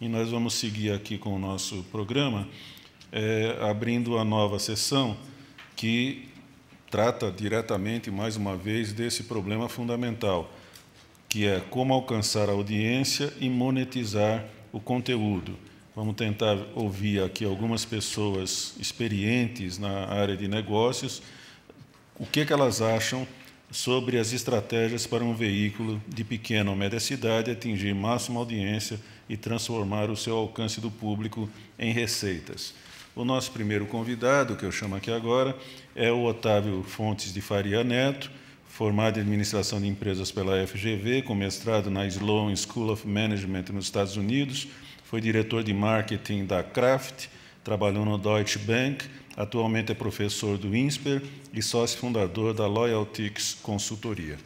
E nós vamos seguir aqui com o nosso programa, é, abrindo a nova sessão que trata diretamente, mais uma vez, desse problema fundamental, que é como alcançar a audiência e monetizar o conteúdo. Vamos tentar ouvir aqui algumas pessoas experientes na área de negócios, o que, é que elas acham sobre as estratégias para um veículo de pequena ou média cidade atingir máxima audiência e transformar o seu alcance do público em receitas. O nosso primeiro convidado, que eu chamo aqui agora, é o Otávio Fontes de Faria Neto, formado em administração de empresas pela FGV, com mestrado na Sloan School of Management nos Estados Unidos, foi diretor de marketing da Kraft, trabalhou no Deutsche Bank Atualmente é professor do INSPER e sócio fundador da Loyaltix Consultoria.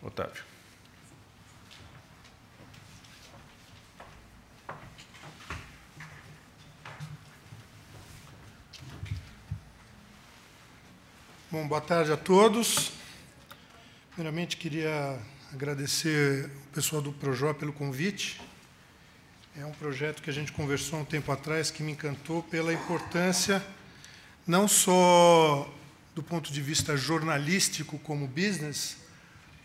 Otávio. Bom, boa tarde a todos. Primeiramente, queria agradecer o pessoal do Projó pelo convite. É um projeto que a gente conversou um tempo atrás que me encantou pela importância não só do ponto de vista jornalístico como business,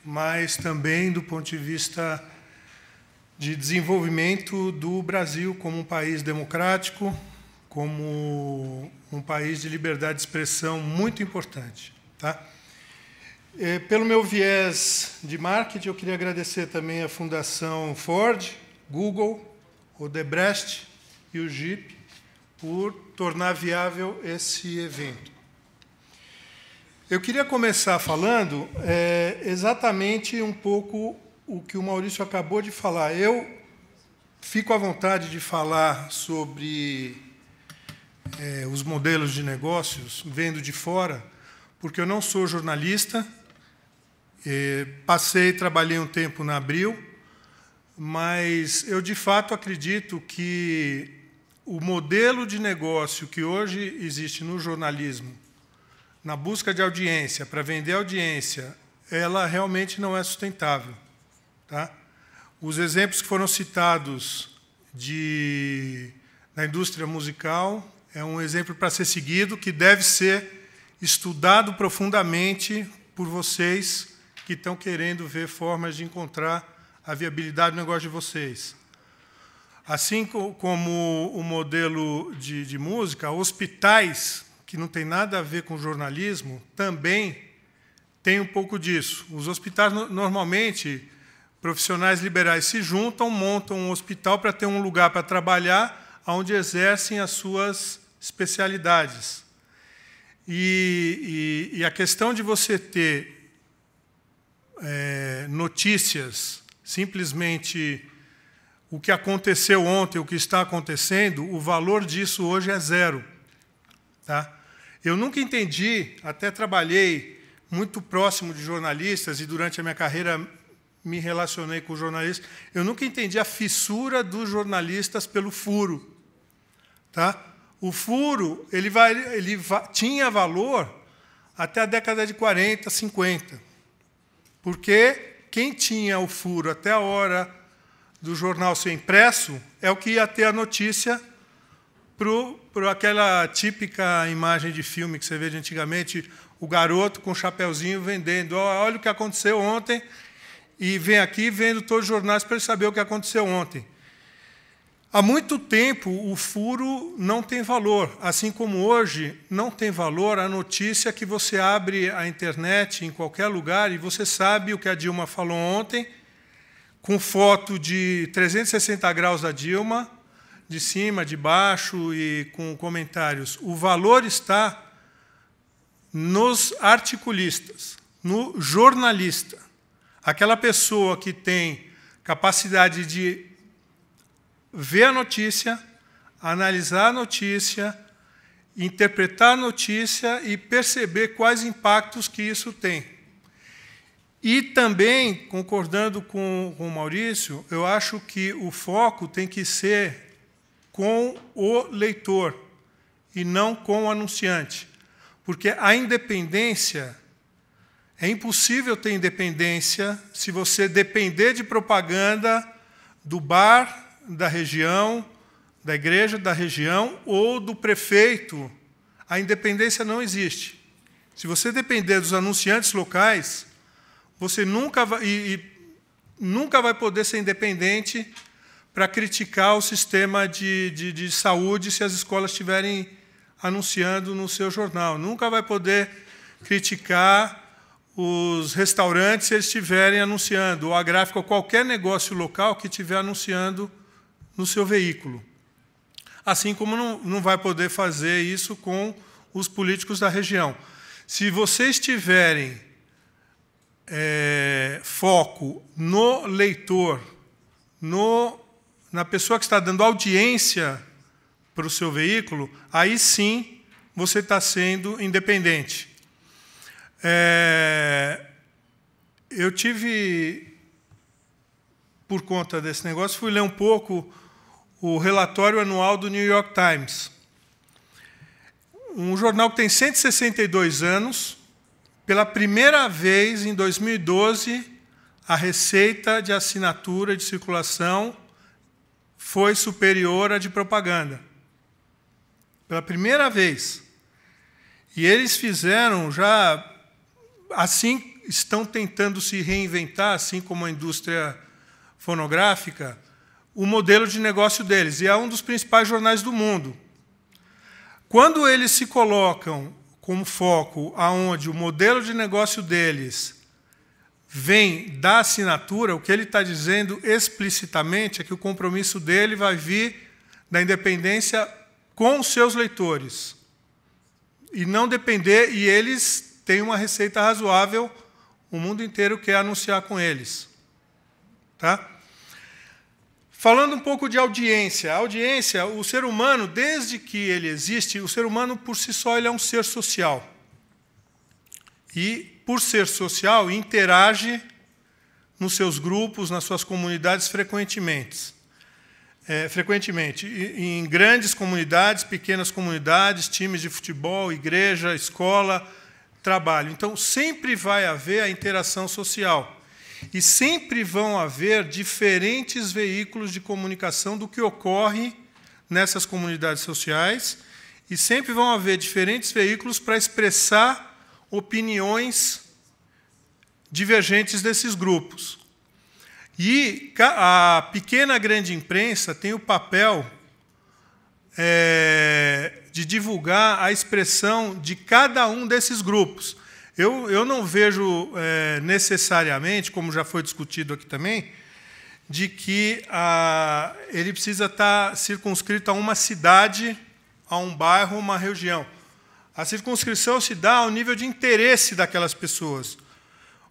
mas também do ponto de vista de desenvolvimento do Brasil como um país democrático, como um país de liberdade de expressão muito importante, tá? É, pelo meu viés de marketing, eu queria agradecer também à Fundação Ford, Google, o Debrecht e o Jeep por tornar viável esse evento. Eu queria começar falando é, exatamente um pouco o que o Maurício acabou de falar. Eu fico à vontade de falar sobre é, os modelos de negócios vendo de fora, porque eu não sou jornalista. É, passei, trabalhei um tempo na Abril, mas eu de fato acredito que o modelo de negócio que hoje existe no jornalismo, na busca de audiência, para vender audiência, ela realmente não é sustentável. Tá? Os exemplos que foram citados de, na indústria musical é um exemplo para ser seguido, que deve ser estudado profundamente por vocês que estão querendo ver formas de encontrar a viabilidade do negócio de vocês. Assim como o modelo de, de música, hospitais, que não tem nada a ver com jornalismo, também tem um pouco disso. Os hospitais, normalmente, profissionais liberais se juntam, montam um hospital para ter um lugar para trabalhar, onde exercem as suas especialidades. E, e, e a questão de você ter é, notícias simplesmente o que aconteceu ontem, o que está acontecendo, o valor disso hoje é zero. Tá? Eu nunca entendi, até trabalhei muito próximo de jornalistas e durante a minha carreira me relacionei com jornalistas, eu nunca entendi a fissura dos jornalistas pelo furo. Tá? O furo ele vai, ele tinha valor até a década de 40, 50. Porque quem tinha o furo até a hora do jornal ser impresso é o que ia ter a notícia para aquela típica imagem de filme que você vê de antigamente, o garoto com o chapéuzinho vendendo. Olha o que aconteceu ontem, e vem aqui vendo todos os jornais para ele saber o que aconteceu ontem. Há muito tempo o furo não tem valor, assim como hoje não tem valor a notícia que você abre a internet em qualquer lugar e você sabe o que a Dilma falou ontem com foto de 360 graus da Dilma, de cima, de baixo e com comentários. O valor está nos articulistas, no jornalista. Aquela pessoa que tem capacidade de ver a notícia, analisar a notícia, interpretar a notícia e perceber quais impactos que isso tem. E também, concordando com, o Maurício, eu acho que o foco tem que ser com o leitor e não com o anunciante. Porque a independência é impossível ter independência se você depender de propaganda do bar da região, da igreja da região ou do prefeito. A independência não existe. Se você depender dos anunciantes locais, você nunca vai, e, e nunca vai poder ser independente para criticar o sistema de, de, de saúde se as escolas estiverem anunciando no seu jornal. Nunca vai poder criticar os restaurantes se eles estiverem anunciando, ou a gráfica, ou qualquer negócio local que estiver anunciando no seu veículo. Assim como não, não vai poder fazer isso com os políticos da região. Se vocês tiverem é, foco no leitor, no, na pessoa que está dando audiência para o seu veículo, aí sim você está sendo independente. É, eu tive, por conta desse negócio, fui ler um pouco o relatório anual do New York Times. Um jornal que tem 162 anos, pela primeira vez em 2012, a receita de assinatura de circulação foi superior à de propaganda. Pela primeira vez. E eles fizeram já assim estão tentando se reinventar, assim como a indústria fonográfica, o modelo de negócio deles. E é um dos principais jornais do mundo. Quando eles se colocam como foco aonde o modelo de negócio deles vem da assinatura, o que ele está dizendo explicitamente é que o compromisso dele vai vir da independência com os seus leitores. E não depender, e eles têm uma receita razoável, o mundo inteiro quer anunciar com eles. Tá? Falando um pouco de audiência. A audiência, o ser humano, desde que ele existe, o ser humano por si só ele é um ser social. E, por ser social, interage nos seus grupos, nas suas comunidades frequentemente. É, frequentemente, em grandes comunidades, pequenas comunidades, times de futebol, igreja, escola, trabalho. Então, sempre vai haver a interação social. E sempre vão haver diferentes veículos de comunicação do que ocorre nessas comunidades sociais, e sempre vão haver diferentes veículos para expressar opiniões divergentes desses grupos. E a pequena grande imprensa tem o papel é, de divulgar a expressão de cada um desses grupos. Eu, eu não vejo é, necessariamente, como já foi discutido aqui também, de que a, ele precisa estar tá circunscrito a uma cidade, a um bairro, uma região. A circunscrição se dá ao nível de interesse daquelas pessoas.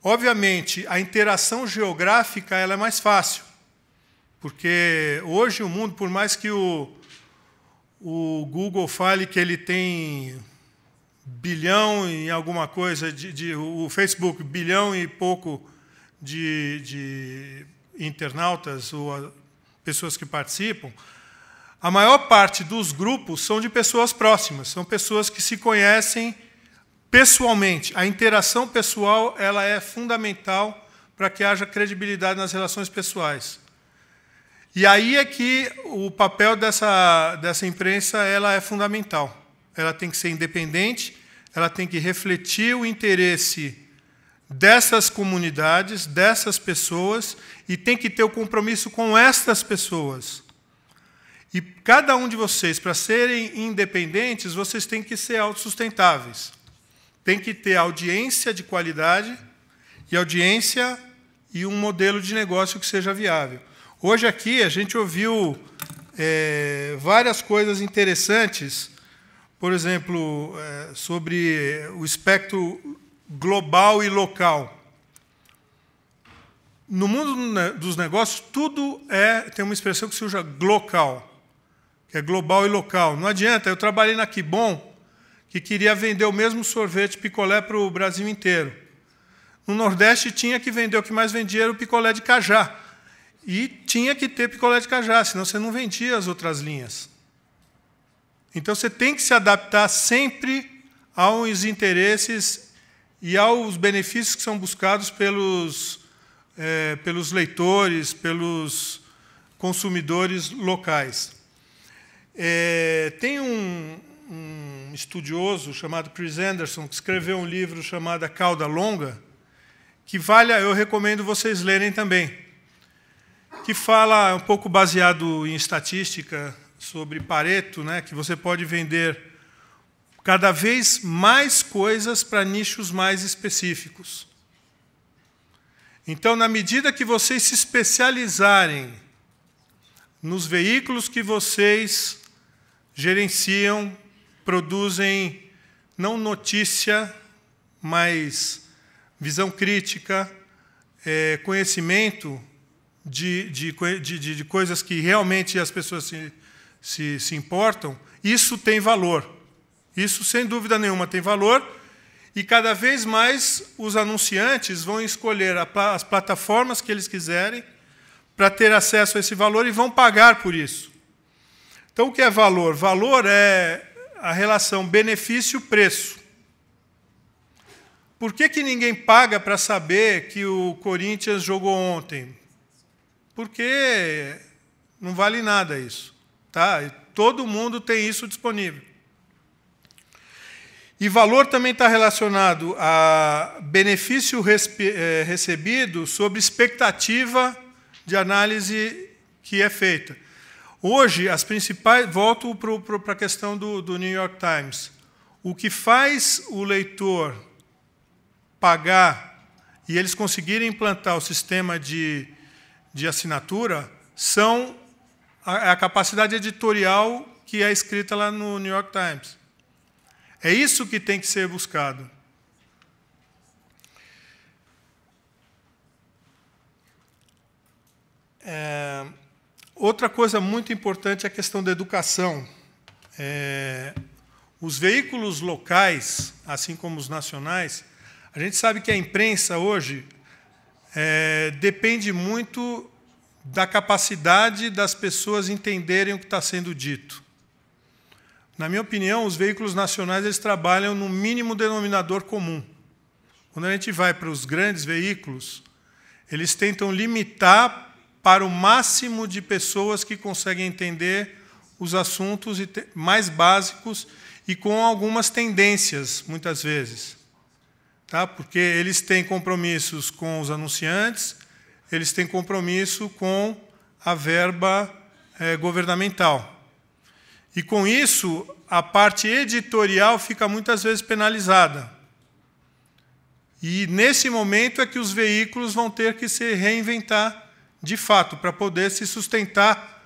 Obviamente, a interação geográfica ela é mais fácil, porque hoje o mundo, por mais que o, o Google fale que ele tem bilhão e alguma coisa, de, de, o Facebook, bilhão e pouco de, de internautas ou pessoas que participam, a maior parte dos grupos são de pessoas próximas, são pessoas que se conhecem pessoalmente. A interação pessoal ela é fundamental para que haja credibilidade nas relações pessoais. E aí é que o papel dessa, dessa imprensa ela é fundamental ela tem que ser independente, ela tem que refletir o interesse dessas comunidades, dessas pessoas, e tem que ter o compromisso com estas pessoas. E cada um de vocês, para serem independentes, vocês têm que ser autossustentáveis. Tem que ter audiência de qualidade e audiência e um modelo de negócio que seja viável. Hoje aqui a gente ouviu é, várias coisas interessantes por exemplo, é, sobre o espectro global e local. No mundo dos negócios, tudo é tem uma expressão que se usa local, que é global e local. Não adianta, eu trabalhei na Kibon, que queria vender o mesmo sorvete picolé para o Brasil inteiro. No Nordeste tinha que vender o que mais vendia era o picolé de cajá. E tinha que ter picolé de cajá, senão você não vendia as outras linhas. Então você tem que se adaptar sempre aos interesses e aos benefícios que são buscados pelos, é, pelos leitores, pelos consumidores locais. É, tem um, um, estudioso chamado Chris Anderson que escreveu um livro chamado A Cauda Longa, que vale, eu recomendo vocês lerem também, que fala um pouco baseado em estatística sobre Pareto, né, que você pode vender cada vez mais coisas para nichos mais específicos. Então, na medida que vocês se especializarem nos veículos que vocês gerenciam, produzem não notícia, mas visão crítica, é, conhecimento de, de, de, de, coisas que realmente as pessoas se, se, se importam, isso tem valor. Isso, sem dúvida nenhuma, tem valor. E cada vez mais os anunciantes vão escolher as plataformas que eles quiserem para ter acesso a esse valor e vão pagar por isso. Então, o que é valor? Valor é a relação benefício-preço. Por que, que ninguém paga para saber que o Corinthians jogou ontem? Porque não vale nada isso. Tá? E todo mundo tem isso disponível. E valor também está relacionado a benefício eh, recebido sobre expectativa de análise que é feita. Hoje, as principais. Volto para a questão do, do New York Times. O que faz o leitor pagar e eles conseguirem implantar o sistema de, de assinatura são a, é a capacidade editorial que é escrita lá no New York Times. É isso que tem que ser buscado. É, outra coisa muito importante é a questão da educação. É, os veículos locais, assim como os nacionais, a gente sabe que a imprensa hoje é, depende muito da capacidade das pessoas entenderem o que está sendo dito. Na minha opinião, os veículos nacionais eles trabalham no mínimo denominador comum. Quando a gente vai para os grandes veículos, eles tentam limitar para o máximo de pessoas que conseguem entender os assuntos mais básicos e com algumas tendências, muitas vezes. Tá? Porque eles têm compromissos com os anunciantes, eles têm compromisso com a verba é, governamental. E com isso, a parte editorial fica muitas vezes penalizada. E nesse momento é que os veículos vão ter que se reinventar de fato, para poder se sustentar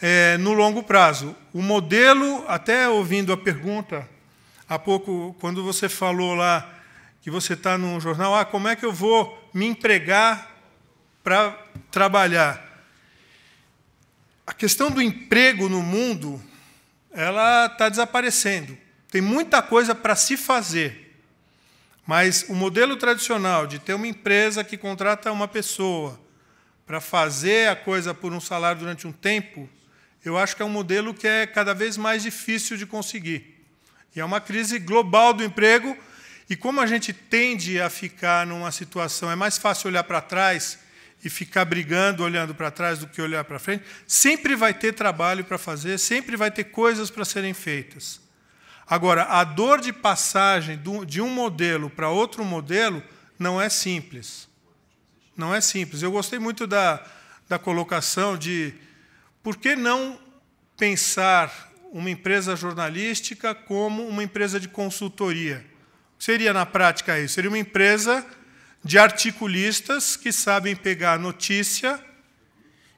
é, no longo prazo. O modelo, até ouvindo a pergunta, há pouco, quando você falou lá que você está num jornal, ah, como é que eu vou me empregar para trabalhar. A questão do emprego no mundo, ela está desaparecendo. Tem muita coisa para se fazer. Mas o modelo tradicional de ter uma empresa que contrata uma pessoa para fazer a coisa por um salário durante um tempo, eu acho que é um modelo que é cada vez mais difícil de conseguir. E é uma crise global do emprego, e como a gente tende a ficar numa situação, é mais fácil olhar para trás e ficar brigando, olhando para trás do que olhar para frente, sempre vai ter trabalho para fazer, sempre vai ter coisas para serem feitas. Agora, a dor de passagem de um modelo para outro modelo não é simples. Não é simples. Eu gostei muito da, da colocação de por que não pensar uma empresa jornalística como uma empresa de consultoria? Seria na prática isso? Seria uma empresa de articulistas que sabem pegar a notícia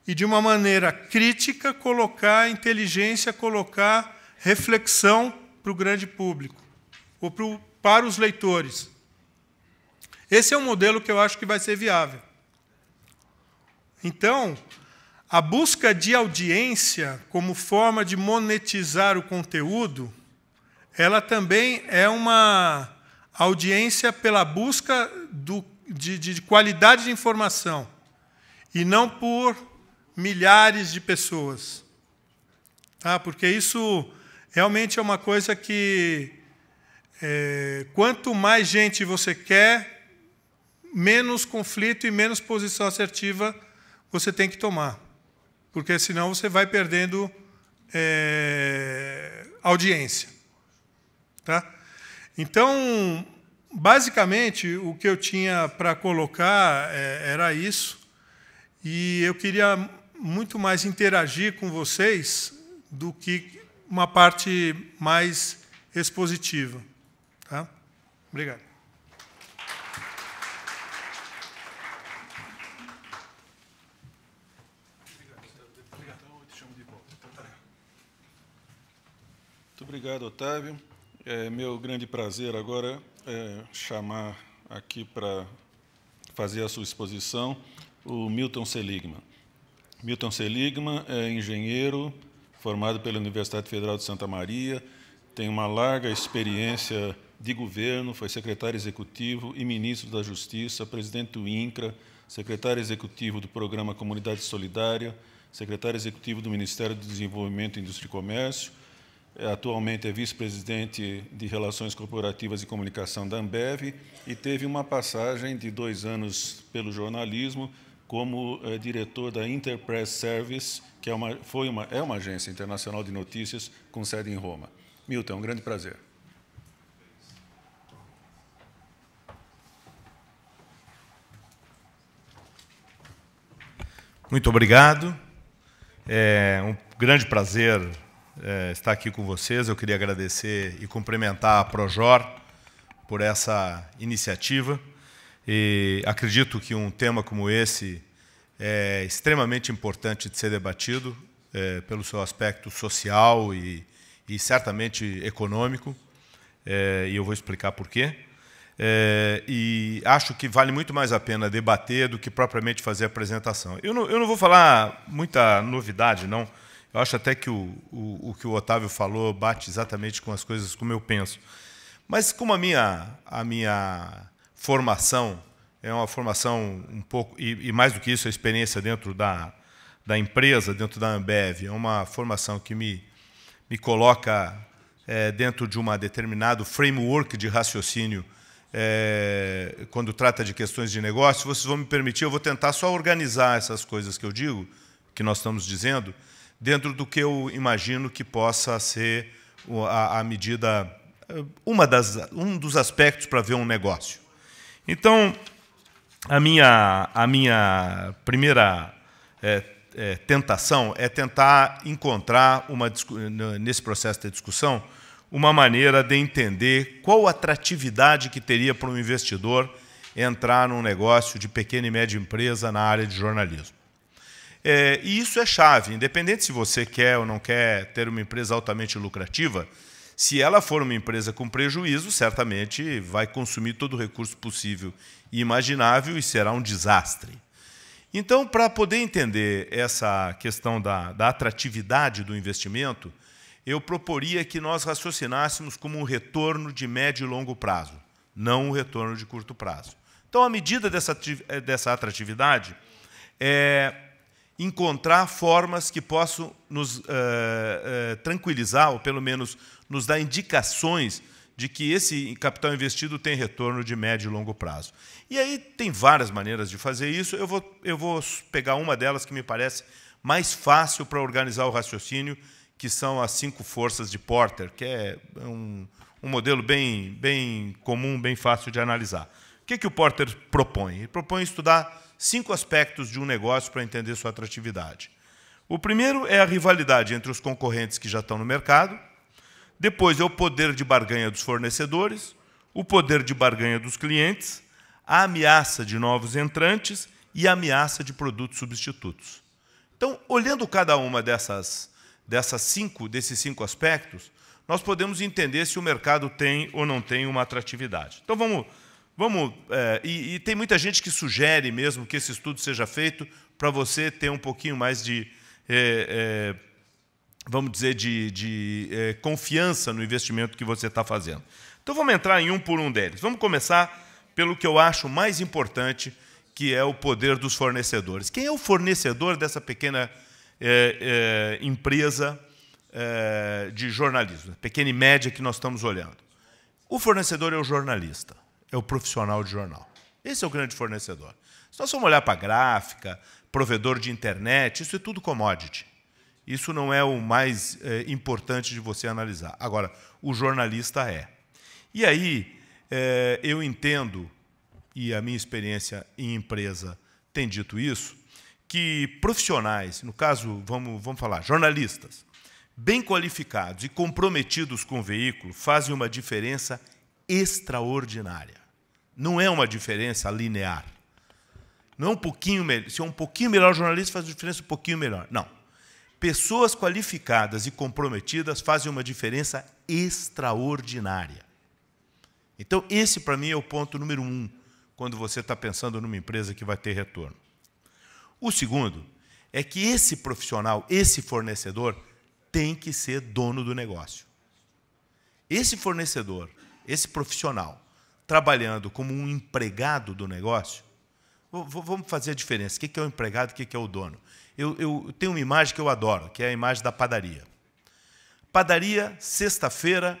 e, de uma maneira crítica, colocar inteligência, colocar reflexão para o grande público, ou para os leitores. Esse é um modelo que eu acho que vai ser viável. Então, a busca de audiência como forma de monetizar o conteúdo, ela também é uma audiência pela busca do de, de, de qualidade de informação e não por milhares de pessoas. Tá? Porque isso realmente é uma coisa que é, quanto mais gente você quer, menos conflito e menos posição assertiva você tem que tomar. Porque senão você vai perdendo é, audiência. Tá? Então, basicamente, o que eu tinha para colocar é, era isso. E eu queria muito mais interagir com vocês do que uma parte mais expositiva. Tá? Obrigado. Muito obrigado, Otávio. É meu grande prazer agora é, chamar aqui para fazer a sua exposição o Milton Seligman. Milton Seligman é engenheiro formado pela Universidade Federal de Santa Maria, tem uma larga experiência de governo, foi secretário executivo e ministro da Justiça, presidente do INCRA, secretário executivo do programa Comunidade Solidária, secretário executivo do Ministério do Desenvolvimento, Indústria e Comércio, é, atualmente é vice-presidente de Relações Corporativas e Comunicação da Ambev e teve uma passagem de dois anos pelo jornalismo como é, diretor da Interpress Service, que é uma, foi uma, é uma agência internacional de notícias com sede em Roma. Milton, um grande prazer. Muito obrigado. É um grande prazer é, estar aqui com vocês. Eu queria agradecer e cumprimentar a Projor por essa iniciativa. E acredito que um tema como esse é extremamente importante de ser debatido é, pelo seu aspecto social e, e certamente econômico. É, e eu vou explicar por quê. É, e acho que vale muito mais a pena debater do que propriamente fazer a apresentação. Eu não, eu não vou falar muita novidade, não. Eu acho até que o, o, o, que o Otávio falou bate exatamente com as coisas como eu penso. Mas como a minha, a minha formação é uma formação um pouco, e, e mais do que isso, a experiência dentro da, da empresa, dentro da Ambev, é uma formação que me, me coloca é, dentro de um determinado framework de raciocínio é, quando trata de questões de negócio, vocês vão me permitir, eu vou tentar só organizar essas coisas que eu digo, que nós estamos dizendo, dentro do que eu imagino que possa ser a, a medida, eh, uma das, um dos aspectos para ver um negócio. Então, a minha, a minha primeira é, é, tentação é tentar encontrar, uma, nesse processo de discussão, uma maneira de entender qual atratividade que teria para um investidor entrar num negócio de pequena e média empresa na área de jornalismo. É, e isso é chave, independente se você quer ou não quer ter uma empresa altamente lucrativa, se ela for uma empresa com prejuízo, certamente vai consumir todo o recurso possível e imaginável e será um desastre. Então, para poder entender essa questão da, da atratividade do investimento, eu proporia que nós raciocinássemos como um retorno de médio e longo prazo, não um retorno de curto prazo. Então, a medida dessa, eh, dessa atratividade é encontrar formas que possam nos uh, uh, tranquilizar, ou pelo menos nos dar indicações de que esse capital investido tem retorno de médio e longo prazo. E aí tem várias maneiras de fazer isso, eu vou, eu vou pegar uma delas que me parece mais fácil para organizar o raciocínio, que são as cinco forças de Porter, que é um, um modelo bem, bem comum, bem fácil de analisar. O que, é que o Porter propõe? Ele propõe estudar cinco aspectos de um negócio para entender sua atratividade. O primeiro é a rivalidade entre os concorrentes que já estão no mercado. Depois é o poder de barganha dos fornecedores, o poder de barganha dos clientes, a ameaça de novos entrantes e a ameaça de produtos substitutos. Então, olhando cada uma dessas, dessas cinco, desses cinco aspectos, nós podemos entender se o mercado tem ou não tem uma atratividade. Então, vamos Vamos, é, e, e, tem muita gente que sugere mesmo que esse estudo seja feito para você ter um pouquinho mais de, é, é, vamos dizer, de, de é, confiança no investimento que você está fazendo. Então vamos entrar em um por um deles. Vamos começar pelo que eu acho mais importante, que é o poder dos fornecedores. Quem é o fornecedor dessa pequena é, é, empresa de jornalismo, pequena e média que nós estamos olhando? O fornecedor é o jornalista é o profissional de jornal. Esse é o grande fornecedor. Se nós formos olhar para gráfica, provedor de internet, isso é tudo commodity. Isso não é o mais é, importante de você analisar. Agora, o jornalista é. E aí, é, eu entendo, e a minha experiência em empresa tem dito isso, que profissionais, no caso, vamos, vamos falar, jornalistas, bem qualificados e comprometidos com o veículo, fazem uma diferença extraordinária. Não é uma diferença linear. Não é um pouquinho melhor. Se é um pouquinho melhor jornalista, faz uma diferença um pouquinho melhor. Não. Pessoas qualificadas e comprometidas fazem uma diferença extraordinária. Então, esse, para mim, é o ponto número um, quando você está pensando numa empresa que vai ter retorno. O segundo é que esse profissional, esse fornecedor, tem que ser dono do negócio. Esse fornecedor, esse profissional, trabalhando como um empregado do negócio, vamos fazer a diferença. O que é o empregado, o que é o dono? Eu, eu tenho uma imagem que eu adoro, que é a imagem da padaria. Padaria, sexta-feira,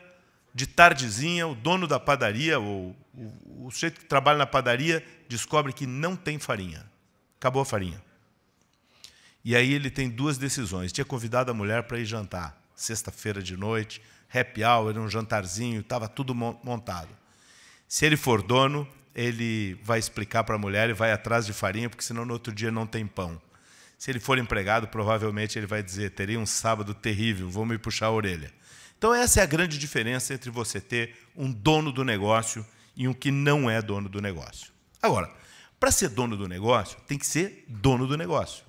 de tardezinha, o dono da padaria, ou o, o sujeito que trabalha na padaria, descobre que não tem farinha. Acabou a farinha. E aí ele tem duas decisões. Tinha convidado a mulher para ir jantar, sexta-feira de noite, happy hour, um jantarzinho, estava tudo montado. Se ele for dono, ele vai explicar para a mulher e vai atrás de farinha, porque senão no outro dia não tem pão. Se ele for empregado, provavelmente ele vai dizer: terei um sábado terrível, vou me puxar a orelha. Então, essa é a grande diferença entre você ter um dono do negócio e um que não é dono do negócio. Agora, para ser dono do negócio, tem que ser dono do negócio.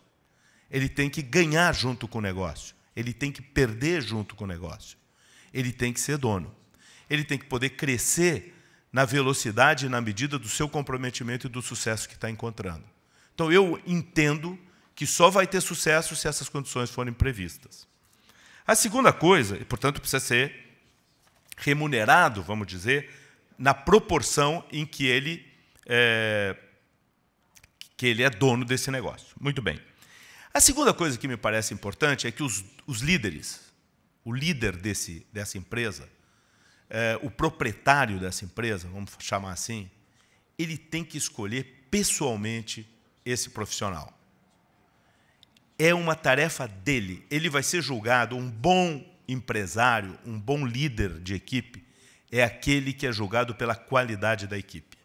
Ele tem que ganhar junto com o negócio. Ele tem que perder junto com o negócio. Ele tem que ser dono. Ele tem que poder crescer na velocidade e na medida do seu comprometimento e do sucesso que está encontrando. Então, eu entendo que só vai ter sucesso se essas condições forem previstas. A segunda coisa, e portanto precisa ser remunerado, vamos dizer, na proporção em que ele é, que ele é dono desse negócio. Muito bem. A segunda coisa que me parece importante é que os, os líderes, o líder desse, dessa empresa, é, o proprietário dessa empresa, vamos chamar assim, ele tem que escolher pessoalmente esse profissional. É uma tarefa dele. Ele vai ser julgado um bom empresário, um bom líder de equipe, é aquele que é julgado pela qualidade da equipe.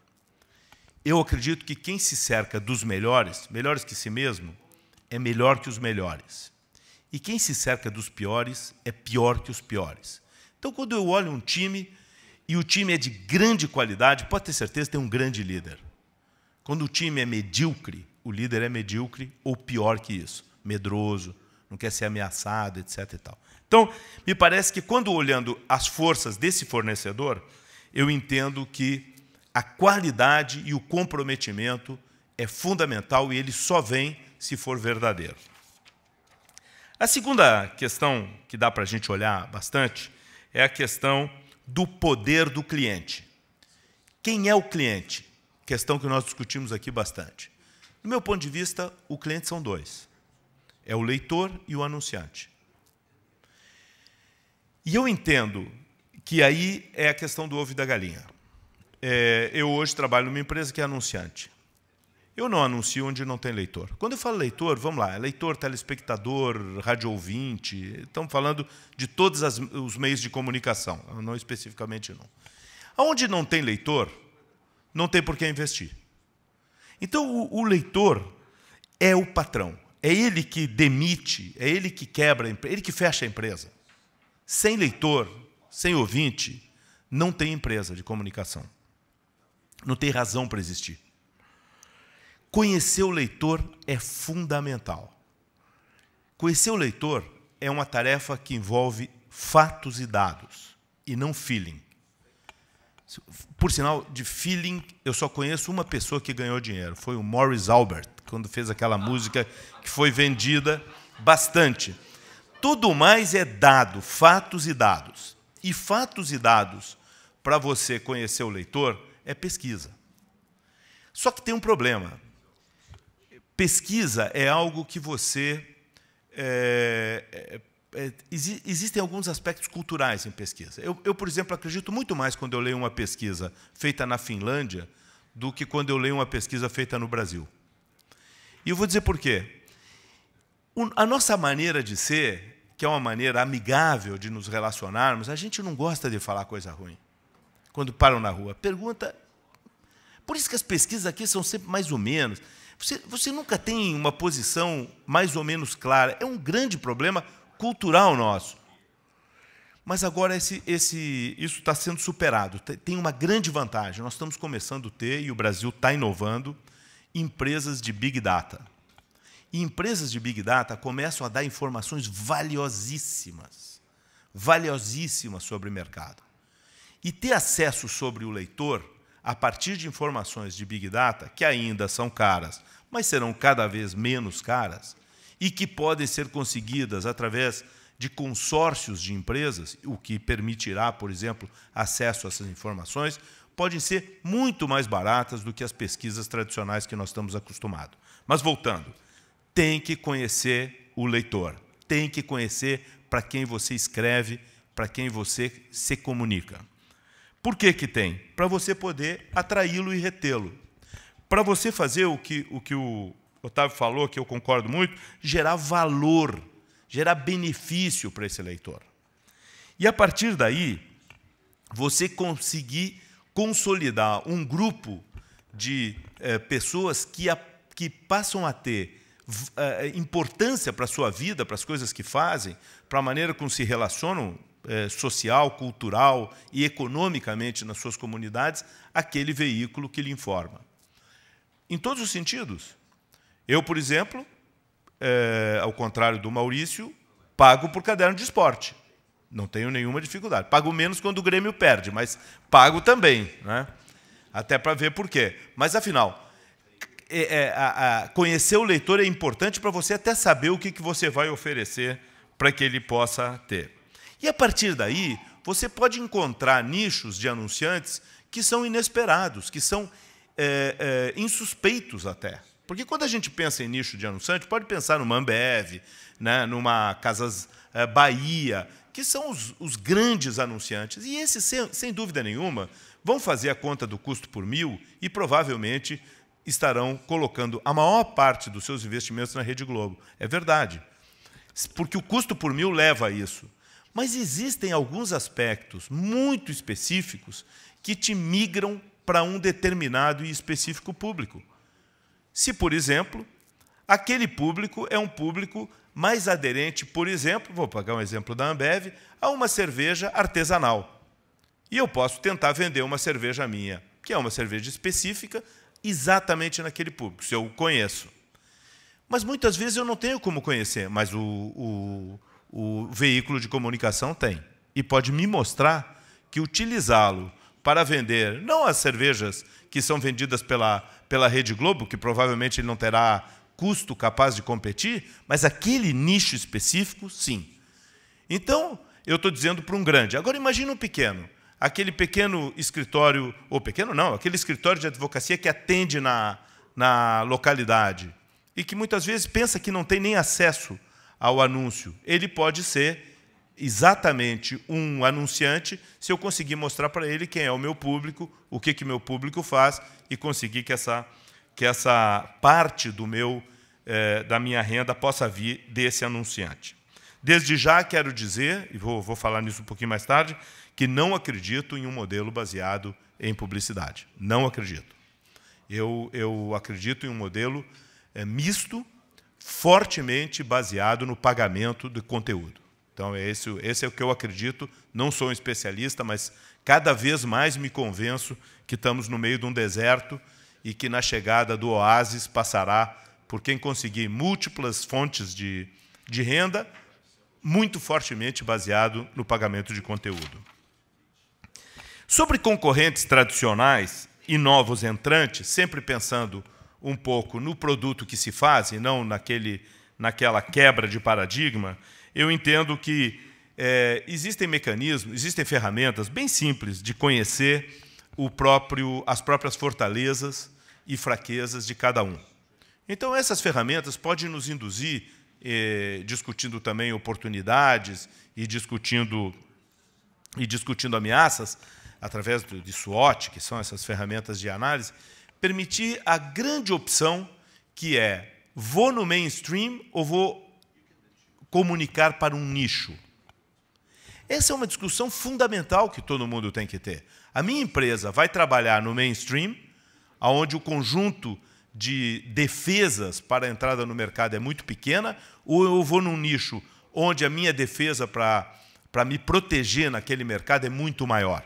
Eu acredito que quem se cerca dos melhores, melhores que si mesmo, é melhor que os melhores. E quem se cerca dos piores é pior que os piores. Então, quando eu olho um time e o time é de grande qualidade, pode ter certeza tem um grande líder. Quando o time é medíocre, o líder é medíocre ou pior que isso, medroso, não quer ser ameaçado, etc. E tal. Então, me parece que quando olhando as forças desse fornecedor, eu entendo que a qualidade e o comprometimento é fundamental e ele só vem se for verdadeiro. A segunda questão que dá para a gente olhar bastante é a questão do poder do cliente. Quem é o cliente? Questão que nós discutimos aqui bastante. Do meu ponto de vista, o cliente são dois: é o leitor e o anunciante. E eu entendo que aí é a questão do ovo e da galinha. É, eu hoje trabalho numa empresa que é anunciante. Eu não anuncio onde não tem leitor. Quando eu falo leitor, vamos lá, é leitor, telespectador, rádio ouvinte, estamos falando de todos as, os meios de comunicação, não especificamente não. Aonde não tem leitor, não tem por que investir. Então, o, o leitor é o patrão, é ele que demite, é ele que quebra, é ele que fecha a empresa. Sem leitor, sem ouvinte, não tem empresa de comunicação. Não tem razão para existir. Conhecer o leitor é fundamental. Conhecer o leitor é uma tarefa que envolve fatos e dados, e não feeling. Por sinal, de feeling, eu só conheço uma pessoa que ganhou dinheiro. Foi o Morris Albert, quando fez aquela música que foi vendida bastante. Tudo mais é dado, fatos e dados. E fatos e dados, para você conhecer o leitor, é pesquisa. Só que tem um problema pesquisa é algo que você. É, é, é, exi existem alguns aspectos culturais em pesquisa. Eu, eu, por exemplo, acredito muito mais quando eu leio uma pesquisa feita na Finlândia do que quando eu leio uma pesquisa feita no Brasil. E eu vou dizer por quê. O, a nossa maneira de ser, que é uma maneira amigável de nos relacionarmos, a gente não gosta de falar coisa ruim. Quando param na rua, pergunta. Por isso que as pesquisas aqui são sempre mais ou menos. Você, você nunca tem uma posição mais ou menos clara. É um grande problema cultural nosso. Mas agora esse, esse, isso está sendo superado. Tem uma grande vantagem. Nós estamos começando a ter, e o Brasil está inovando, empresas de Big Data. E empresas de Big Data começam a dar informações valiosíssimas, valiosíssimas sobre o mercado. E ter acesso sobre o leitor a partir de informações de Big Data, que ainda são caras, mas serão cada vez menos caras, e que podem ser conseguidas através de consórcios de empresas, o que permitirá, por exemplo, acesso a essas informações, podem ser muito mais baratas do que as pesquisas tradicionais que nós estamos acostumados. Mas voltando, tem que conhecer o leitor, tem que conhecer para quem você escreve, para quem você se comunica. Por que, que tem? Para você poder atraí-lo e retê-lo. Para você fazer o que, o que o Otávio falou, que eu concordo muito, gerar valor, gerar benefício para esse eleitor. E a partir daí, você conseguir consolidar um grupo de eh, pessoas que, a, que passam a ter eh, importância para a sua vida, para as coisas que fazem, para a maneira como se relacionam é, social, cultural e economicamente nas suas comunidades aquele veículo que lhe informa. Em todos os sentidos. Eu, por exemplo, é, ao contrário do Maurício, pago por caderno de esporte. Não tenho nenhuma dificuldade. Pago menos quando o Grêmio perde, mas pago também. Né? Até para ver por quê. Mas, afinal, é, é, a, a conhecer o leitor é importante para você até saber o que, que você vai oferecer para que ele possa ter. E a partir daí, você pode encontrar nichos de anunciantes que são inesperados, que são é, é, insuspeitos até. Porque quando a gente pensa em nicho de anunciante, pode pensar numa Ambev, né, numa Casas é, Bahia, que são os, os, grandes anunciantes. E esses, sem, sem dúvida nenhuma, vão fazer a conta do custo por mil e provavelmente estarão colocando a maior parte dos seus investimentos na Rede Globo. É verdade. Porque o custo por mil leva a isso. Mas existem alguns aspectos muito específicos que te migram para um determinado e específico público. Se, por exemplo, aquele público é um público mais aderente, por exemplo, vou pagar um exemplo da Ambev, a uma cerveja artesanal. E eu posso tentar vender uma cerveja minha, que é uma cerveja específica, exatamente naquele público, se eu conheço. Mas muitas vezes eu não tenho como conhecer, mas o, o o veículo de comunicação tem. E pode me mostrar que utilizá-lo para vender não as cervejas que são vendidas pela, pela Rede Globo, que provavelmente ele não terá custo capaz de competir, mas aquele nicho específico, sim. Então, eu estou dizendo para um grande. Agora, imagine um pequeno. Aquele pequeno escritório, ou pequeno não, aquele escritório de advocacia que atende na, na localidade e que muitas vezes pensa que não tem nem acesso ao anúncio. Ele pode ser exatamente um anunciante se eu conseguir mostrar para ele quem é o meu público, o que que meu público faz e conseguir que essa que essa parte do meu eh, da minha renda possa vir desse anunciante. Desde já quero dizer e vou, vou falar nisso um pouquinho mais tarde que não acredito em um modelo baseado em publicidade. Não acredito. Eu, eu acredito em um modelo eh, misto fortemente baseado no pagamento do conteúdo. Então, é esse, esse é o que eu acredito. Não sou um especialista, mas cada vez mais me convenço que estamos no meio de um deserto e que na chegada do oásis passará por quem conseguir múltiplas fontes de, de renda, muito fortemente baseado no pagamento de conteúdo. Sobre concorrentes tradicionais e novos entrantes, sempre pensando um pouco no produto que se faz, e não naquele, naquela quebra de paradigma, eu entendo que é, existem mecanismos, existem ferramentas bem simples de conhecer o próprio, as próprias fortalezas e fraquezas de cada um. Então, essas ferramentas podem nos induzir, eh, discutindo também oportunidades e discutindo, e discutindo ameaças, através de SWOT, que são essas ferramentas de análise, permitir a grande opção que é vou no mainstream ou vou comunicar para um nicho. Essa é uma discussão fundamental que todo mundo tem que ter. A minha empresa vai trabalhar no mainstream, onde o conjunto de defesas para a entrada no mercado é muito pequena, ou eu vou num nicho onde a minha defesa para, para me proteger naquele mercado é muito maior?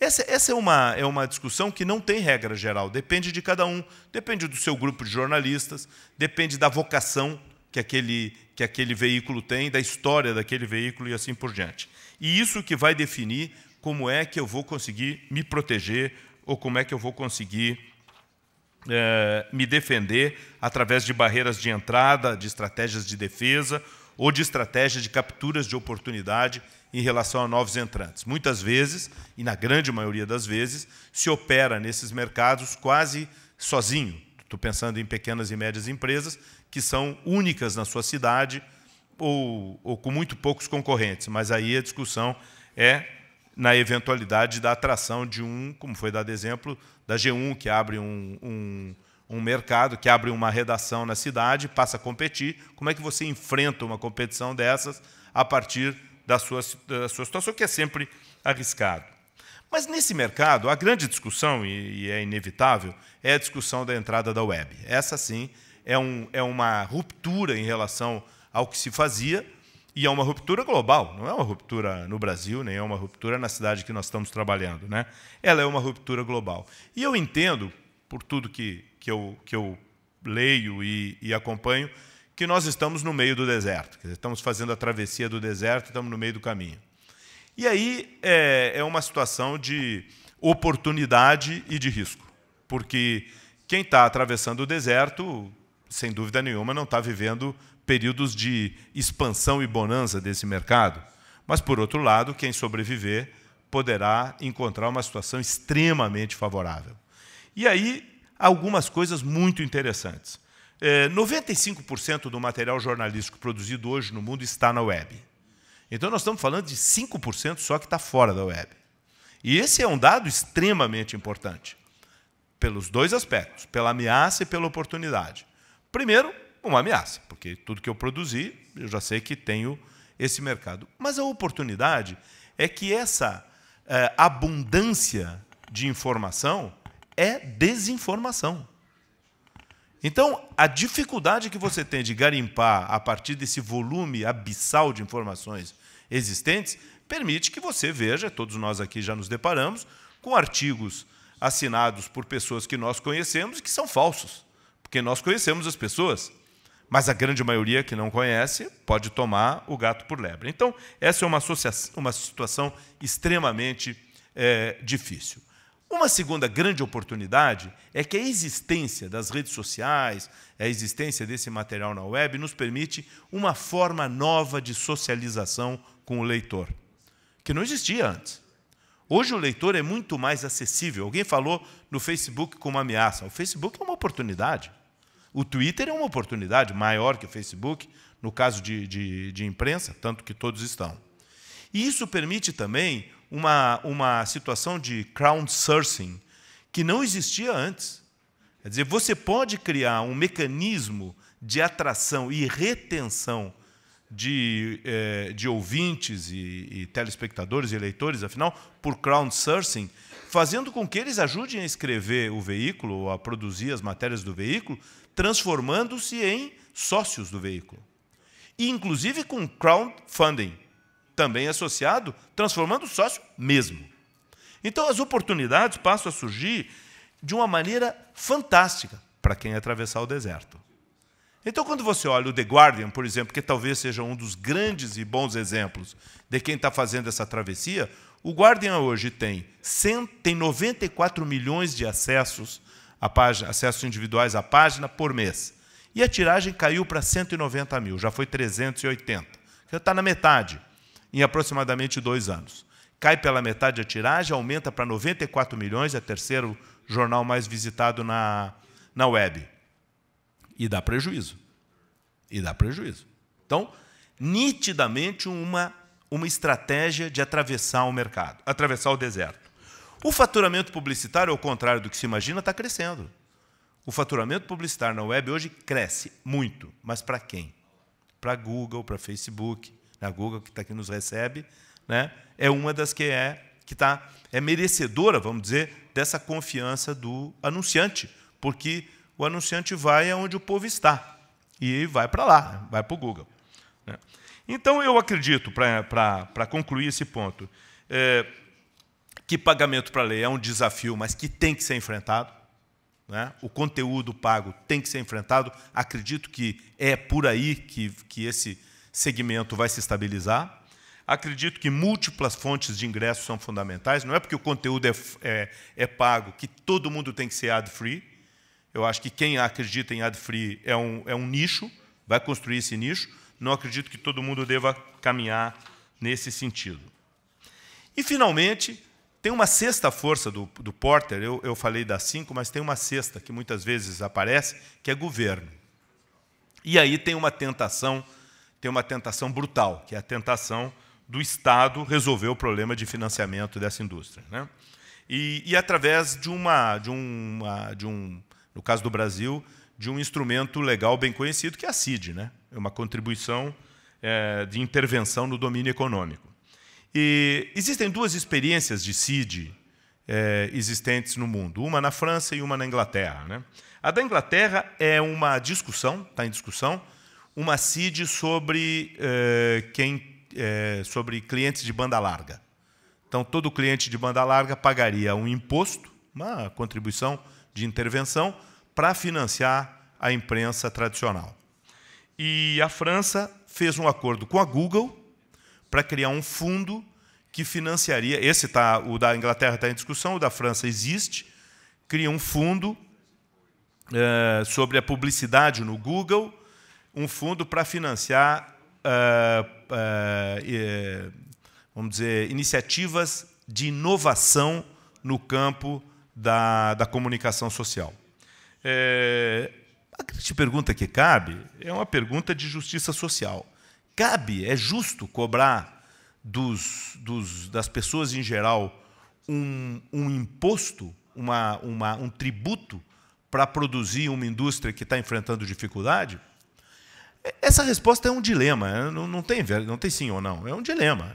Essa, essa é, uma, é uma discussão que não tem regra geral, depende de cada um, depende do seu grupo de jornalistas, depende da vocação que aquele, que aquele veículo tem, da história daquele veículo e assim por diante. E isso que vai definir como é que eu vou conseguir me proteger ou como é que eu vou conseguir é, me defender através de barreiras de entrada, de estratégias de defesa ou de estratégias de capturas de oportunidade em relação a novos entrantes. Muitas vezes, e na grande maioria das vezes, se opera nesses mercados quase sozinho. Estou pensando em pequenas e médias empresas que são únicas na sua cidade ou, ou com muito poucos concorrentes. Mas aí a discussão é na eventualidade da atração de um, como foi dado exemplo, da G1, que abre um, um, um, mercado, que abre uma redação na cidade, passa a competir. Como é que você enfrenta uma competição dessas a partir da sua, da sua situação, que é sempre arriscado. Mas nesse mercado, a grande discussão, e, e é inevitável, é a discussão da entrada da web. Essa sim é, um, é uma ruptura em relação ao que se fazia, e é uma ruptura global, não é uma ruptura no Brasil, nem é uma ruptura na cidade que nós estamos trabalhando. Né? Ela é uma ruptura global. E eu entendo, por tudo que, que, eu, que eu leio e, e acompanho, que nós estamos no meio do deserto. Estamos fazendo a travessia do deserto, estamos no meio do caminho. E aí é, é uma situação de oportunidade e de risco, porque quem está atravessando o deserto, sem dúvida nenhuma, não está vivendo períodos de expansão e bonança desse mercado. Mas, por outro lado, quem sobreviver poderá encontrar uma situação extremamente favorável. E aí, algumas coisas muito interessantes. 95% é, do material jornalístico produzido hoje no mundo está na web. Então, nós estamos falando de 5% só que está fora da web. E esse é um dado extremamente importante, pelos dois aspectos, pela ameaça e pela oportunidade. Primeiro, uma ameaça, porque tudo que eu produzi, eu já sei que tenho esse mercado. Mas a oportunidade é que essa é, abundância de informação é desinformação. Então, a dificuldade que você tem de garimpar a partir desse volume abissal de informações existentes permite que você veja, todos nós aqui já nos deparamos, com artigos assinados por pessoas que nós conhecemos que são falsos, porque nós conhecemos as pessoas, mas a grande maioria que não conhece pode tomar o gato por lebre. Então, essa é uma, uma situação extremamente é, difícil. Uma segunda grande oportunidade é que a existência das redes sociais, a existência desse material na web, nos permite uma forma nova de socialização com o leitor, que não existia antes. Hoje o leitor é muito mais acessível. Alguém falou no Facebook como ameaça. O Facebook é uma oportunidade. O Twitter é uma oportunidade maior que o Facebook, no caso de, de, de imprensa, tanto que todos estão. E isso permite também uma, uma situação de crowdsourcing que não existia antes. Quer dizer, você pode criar um mecanismo de atração e retenção de, eh, de ouvintes e, e, telespectadores e eleitores, afinal, por crowdsourcing, fazendo com que eles ajudem a escrever o veículo ou a produzir as matérias do veículo, transformando-se em sócios do veículo. E, inclusive com crowdfunding, também associado, transformando o sócio mesmo. Então as oportunidades passam a surgir de uma maneira fantástica para quem atravessar o deserto. Então, quando você olha o The Guardian, por exemplo, que talvez seja um dos grandes e bons exemplos de quem está fazendo essa travessia, o Guardian hoje tem, 100, tem 94 milhões de acessos, a página, acessos individuais à página por mês. E a tiragem caiu para 190 mil, já foi 380. Já está na metade em aproximadamente dois anos. Cai pela metade a tiragem, aumenta para 94 milhões, é o terceiro jornal mais visitado na, na web. E dá prejuízo. E dá prejuízo. Então, nitidamente uma, uma estratégia de atravessar o mercado, atravessar o deserto. O faturamento publicitário, ao contrário do que se imagina, está crescendo. O faturamento publicitário na web hoje cresce muito, mas para quem? Para Google, para Facebook, a Google que está aqui nos recebe, né, é uma das que é que está é merecedora, vamos dizer, dessa confiança do anunciante, porque o anunciante vai aonde o povo está e vai para lá, né? vai para o Google. Né? Então, eu acredito, para concluir esse ponto, é, que pagamento para lei é um desafio, mas que tem que ser enfrentado. Né? O conteúdo pago tem que ser enfrentado. Acredito que é por aí que, que esse segmento vai se estabilizar. Acredito que múltiplas fontes de ingresso são fundamentais. Não é porque o conteúdo é, é, é pago que todo mundo tem que ser ad-free. Eu acho que quem acredita em ad-free é um, é um nicho, vai construir esse nicho. Não acredito que todo mundo deva caminhar nesse sentido. E, finalmente, tem uma sexta força do, do Porter, eu, eu falei das cinco, mas tem uma sexta que muitas vezes aparece, que é governo. E aí tem uma tentação tem uma tentação brutal, que é a tentação do Estado resolver o problema de financiamento dessa indústria. Né? E, e, através de uma, de uma, de um, no caso do Brasil, de um instrumento legal bem conhecido, que é a CID, né? é uma contribuição é, de intervenção no domínio econômico. E existem duas experiências de CID é, existentes no mundo, uma na França e uma na Inglaterra. Né? A da Inglaterra é uma discussão, está em discussão, uma CID sobre, eh, quem, eh, sobre clientes de banda larga. Então, todo cliente de banda larga pagaria um imposto, uma contribuição de intervenção, para financiar a imprensa tradicional. E a França fez um acordo com a Google para criar um fundo que financiaria. Esse tá, o da Inglaterra está em discussão, o da França existe. Cria um fundo eh, sobre a publicidade no Google um fundo para financiar, uh, uh, vamos dizer, iniciativas de inovação no campo da, da comunicação social. É, a grande pergunta que cabe é uma pergunta de justiça social. Cabe, é justo cobrar dos, dos, das pessoas em geral um, um imposto, uma, uma, um tributo para produzir uma indústria que está enfrentando dificuldade? Essa resposta é um dilema, é, não, não, tem, não tem sim ou não, é um dilema.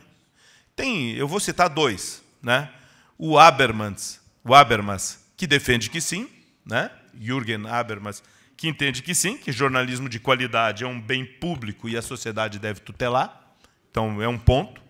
Tem, eu vou citar dois. Né? O Habermas, o Habermas, que defende que sim, né? Jürgen Habermas, que entende que sim, que jornalismo de qualidade é um bem público e a sociedade deve tutelar. Então, é um ponto.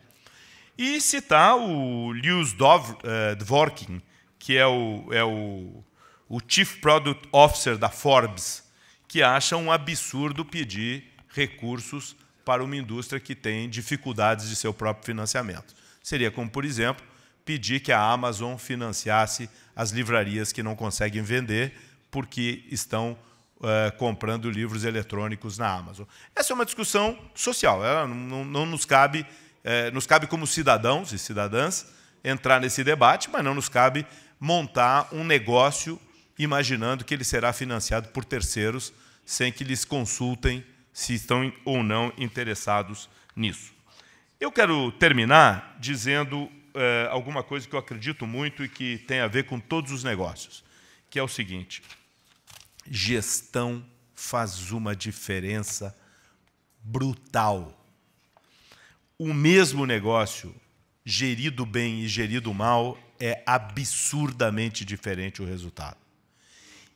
E citar o Lewis eh, Dvorkin, que é o, é o, o Chief Product Officer da Forbes, que acha um absurdo pedir recursos para uma indústria que tem dificuldades de seu próprio financiamento. Seria como, por exemplo, pedir que a Amazon financiasse as livrarias que não conseguem vender porque estão uh, comprando livros eletrônicos na Amazon. Essa é uma discussão social. Ela não, não nos cabe, eh, nos cabe como cidadãos e cidadãs entrar nesse debate, mas não nos cabe montar um negócio imaginando que ele será financiado por terceiros sem que lhes consultem se estão ou não interessados nisso. Eu quero terminar dizendo é, alguma coisa que eu acredito muito e que tem a ver com todos os negócios, que é o seguinte: gestão faz uma diferença brutal. O mesmo negócio, gerido bem e gerido mal, é absurdamente diferente o resultado.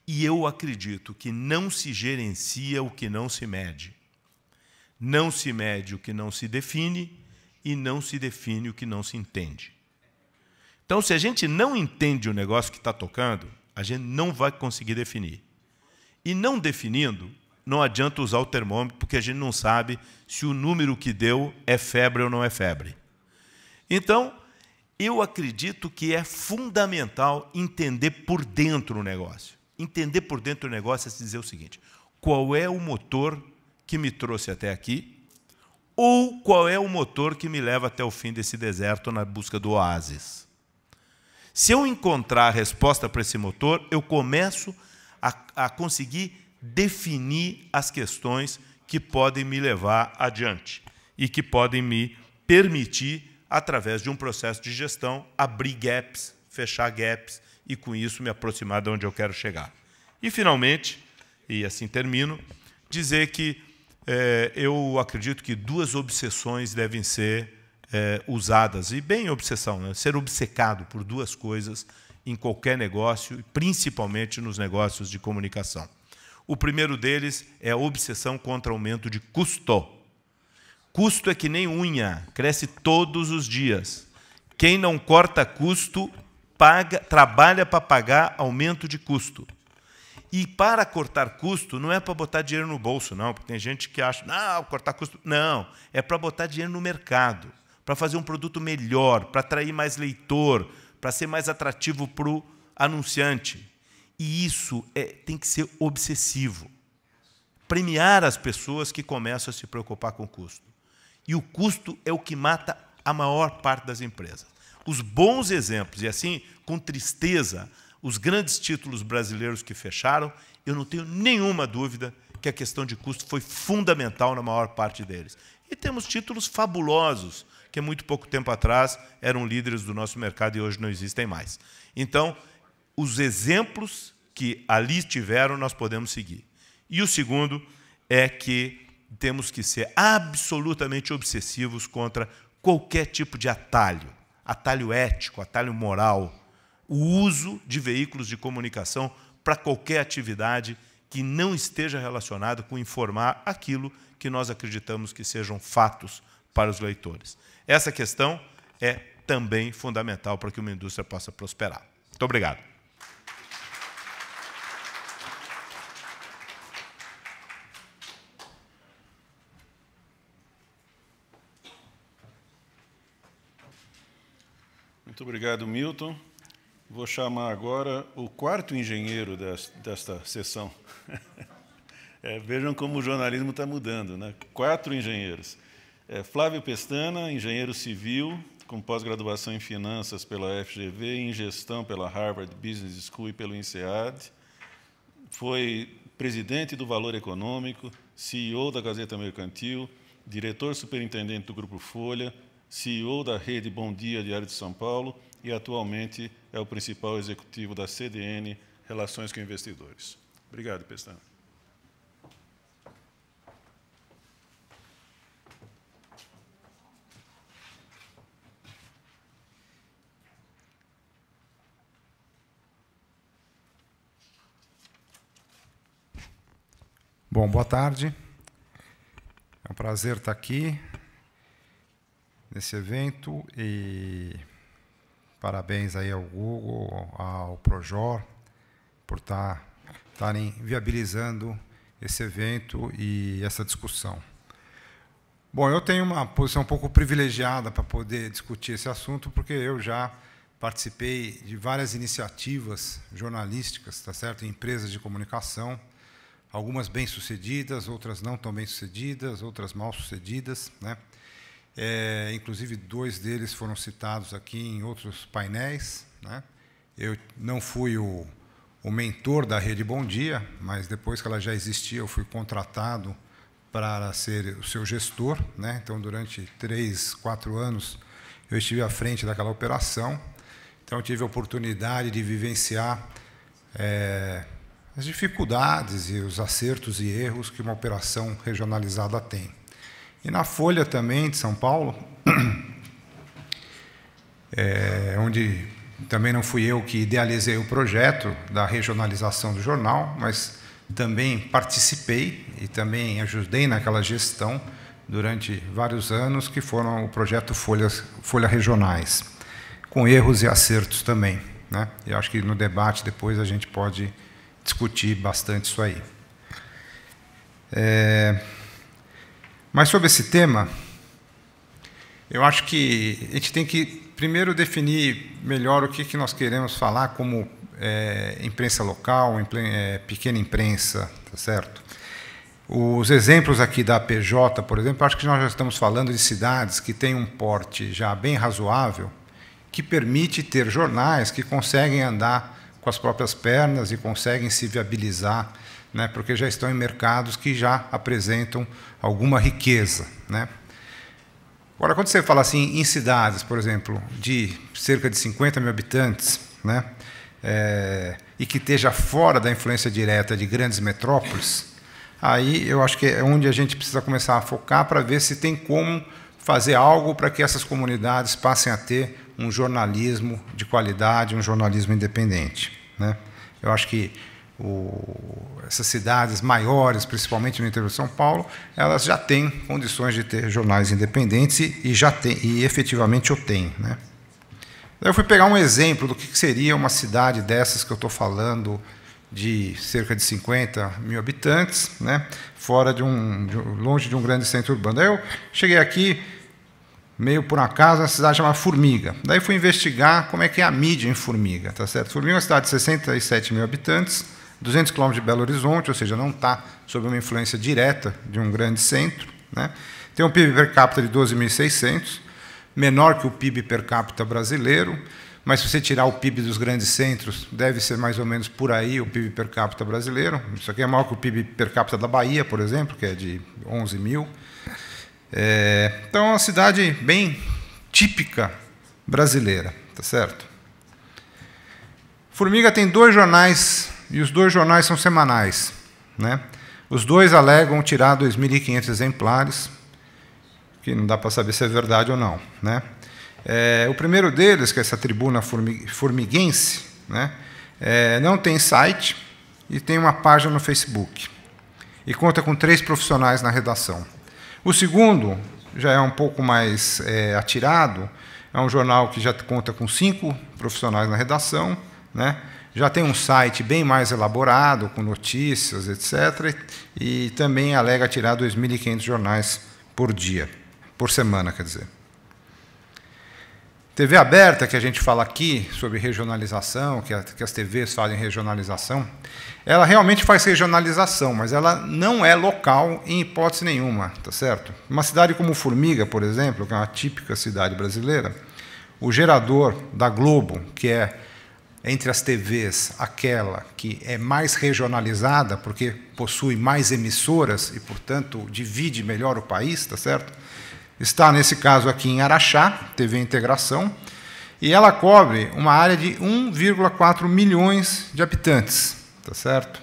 E eu acredito que não se gerencia o que não se mede. Não se mede o que não se define e não se define o que não se entende. Então, se a gente não entende o negócio que está tocando, a gente não vai conseguir definir. E não definindo, não adianta usar o termômetro, porque a gente não sabe se o número que deu é febre ou não é febre. Então, eu acredito que é fundamental entender por dentro o negócio entender por dentro do negócio é se dizer o seguinte: qual é o motor que me trouxe até aqui? Ou qual é o motor que me leva até o fim desse deserto na busca do oásis? Se eu encontrar a resposta para esse motor, eu começo a, a conseguir definir as questões que podem me levar adiante e que podem me permitir, através de um processo de gestão, abrir gaps, fechar gaps, e com isso me aproximar de onde eu quero chegar. E finalmente, e assim termino, dizer que é, eu acredito que duas obsessões devem ser é, usadas, e bem obsessão, né? ser obcecado por duas coisas em qualquer negócio, principalmente nos negócios de comunicação. O primeiro deles é a obsessão contra aumento de custo. Custo é que nem unha, cresce todos os dias. Quem não corta custo paga, trabalha para pagar aumento de custo. E para cortar custo, não é para botar dinheiro no bolso, não, porque tem gente que acha, não, cortar custo. Não, é para botar dinheiro no mercado, para fazer um produto melhor, para atrair mais leitor, para ser mais atrativo para o anunciante. E isso é, tem que ser obsessivo. Premiar as pessoas que começam a se preocupar com o custo. E o custo é o que mata a maior parte das empresas os bons exemplos, e assim, com tristeza, os grandes títulos brasileiros que fecharam, eu não tenho nenhuma dúvida que a questão de custo foi fundamental na maior parte deles. E temos títulos fabulosos, que muito pouco tempo atrás eram líderes do nosso mercado e hoje não existem mais. Então, os exemplos que ali tiveram, nós podemos seguir. E o segundo é que temos que ser absolutamente obsessivos contra qualquer tipo de atalho atalho ético, atalho moral, o uso de veículos de comunicação para qualquer atividade que não esteja relacionada com informar aquilo que nós acreditamos que sejam fatos para os leitores. Essa questão é também fundamental para que uma indústria possa prosperar. Muito obrigado. obrigado, Milton. Vou chamar agora o quarto engenheiro desta sessão. É, vejam como o jornalismo está mudando, né? Quatro engenheiros. É, Flávio Pestana, engenheiro civil, com pós-graduação em finanças pela FGV, em gestão pela Harvard Business School e pelo INSEAD. Foi presidente do Valor Econômico, CEO da Gazeta Mercantil, diretor superintendente do Grupo Folha, CEO da rede Bom Dia Diário de São Paulo e atualmente é o principal executivo da CDN Relações com Investidores. Obrigado, Pestano. Bom, boa tarde. É um prazer estar aqui nesse evento e parabéns aí ao Google, ao Projor, por estarem viabilizando esse evento e essa discussão. Bom, eu tenho uma posição um pouco privilegiada para poder discutir esse assunto, porque eu já participei de várias iniciativas jornalísticas, tá certo? Em empresas de comunicação, algumas bem-sucedidas, outras não tão bem-sucedidas, outras mal-sucedidas, né? É, inclusive, dois deles foram citados aqui em outros painéis. Né? Eu não fui o, o mentor da Rede Bom Dia, mas depois que ela já existia, eu fui contratado para ser o seu gestor. Né? Então, durante três, quatro anos, eu estive à frente daquela operação. Então, tive a oportunidade de vivenciar é, as dificuldades e os acertos e erros que uma operação regionalizada tem. E na Folha também de São Paulo, é, onde também não fui eu que idealizei o projeto da regionalização do jornal, mas também participei e também ajudei naquela gestão durante vários anos, que foram o projeto Folhas, Folha Regionais, com erros e acertos também. Né? E acho que no debate depois a gente pode discutir bastante isso aí. É, mas sobre esse tema, eu acho que a gente tem que primeiro definir melhor o que, que nós queremos falar como é, imprensa local, é, pequena imprensa, tá certo? Os exemplos aqui da PJ, por exemplo, acho que nós já estamos falando de cidades que têm um porte já bem razoável, que permite ter jornais que conseguem andar com as próprias pernas e conseguem se viabilizar né, porque já estão em mercados que já apresentam alguma riqueza. Né. Agora, quando você fala assim em cidades, por exemplo, de cerca de 50 mil habitantes, né, é, e que esteja fora da influência direta de grandes metrópoles, aí eu acho que é onde a gente precisa começar a focar para ver se tem como fazer algo para que essas comunidades passem a ter um jornalismo de qualidade, um jornalismo independente. Né? Eu acho que o, essas cidades maiores, principalmente no interior de São Paulo, elas já têm condições de ter jornais independentes e, já tem, e efetivamente o têm. Né? Eu fui pegar um exemplo do que seria uma cidade dessas que eu estou falando, de cerca de 50 mil habitantes, né? fora de um, de, longe de um grande centro urbano. Daí eu cheguei aqui, meio por acaso, na cidade chamada Formiga. Daí fui investigar como é que é a mídia em Formiga, tá certo? Formiga é uma cidade de 67 mil habitantes, 200 quilômetros de Belo Horizonte, ou seja, não está sob uma influência direta de um grande centro. Né? Tem um PIB per capita de 12.600, menor que o PIB per capita brasileiro, mas se você tirar o PIB dos grandes centros, deve ser mais ou menos por aí o PIB per capita brasileiro. Isso aqui é maior que o PIB per capita da Bahia, por exemplo, que é de 11 mil. É, então, é uma cidade bem típica brasileira, tá certo? Formiga tem dois jornais e os dois jornais são semanais. Né? Os dois alegam tirar 2.500 exemplares, que não dá para saber se é verdade ou não. Né? É, o primeiro deles, que é essa tribuna formiguense, né? É, não tem site e tem uma página no Facebook. E conta com três profissionais na redação. O segundo já é um pouco mais é, atirado, é um jornal que já conta com cinco profissionais na redação, né? já tem um site bem mais elaborado, com notícias, etc., e também alega tirar 2.500 jornais por dia, por semana, quer dizer. TV aberta, que a gente fala aqui sobre regionalização, que, a, que as TVs fazem regionalização, ela realmente faz regionalização, mas ela não é local em hipótese nenhuma, tá certo? Uma cidade como Formiga, por exemplo, que é uma típica cidade brasileira, o gerador da Globo, que é entre as TVs aquela que é mais regionalizada, porque possui mais emissoras e, portanto, divide melhor o país, está certo? Está, nesse caso, aqui em Araxá, TV Integração, e ela cobre uma área de 1,4 milhões de habitantes, está certo?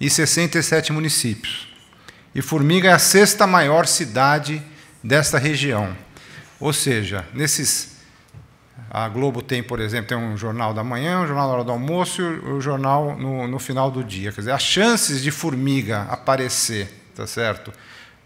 E 67 municípios. E Formiga é a sexta maior cidade desta região. Ou seja, nesses a Globo tem, por exemplo, tem um jornal da manhã, um jornal na hora do almoço e o um jornal no, no, final do dia. Quer dizer, as chances de formiga aparecer, tá certo?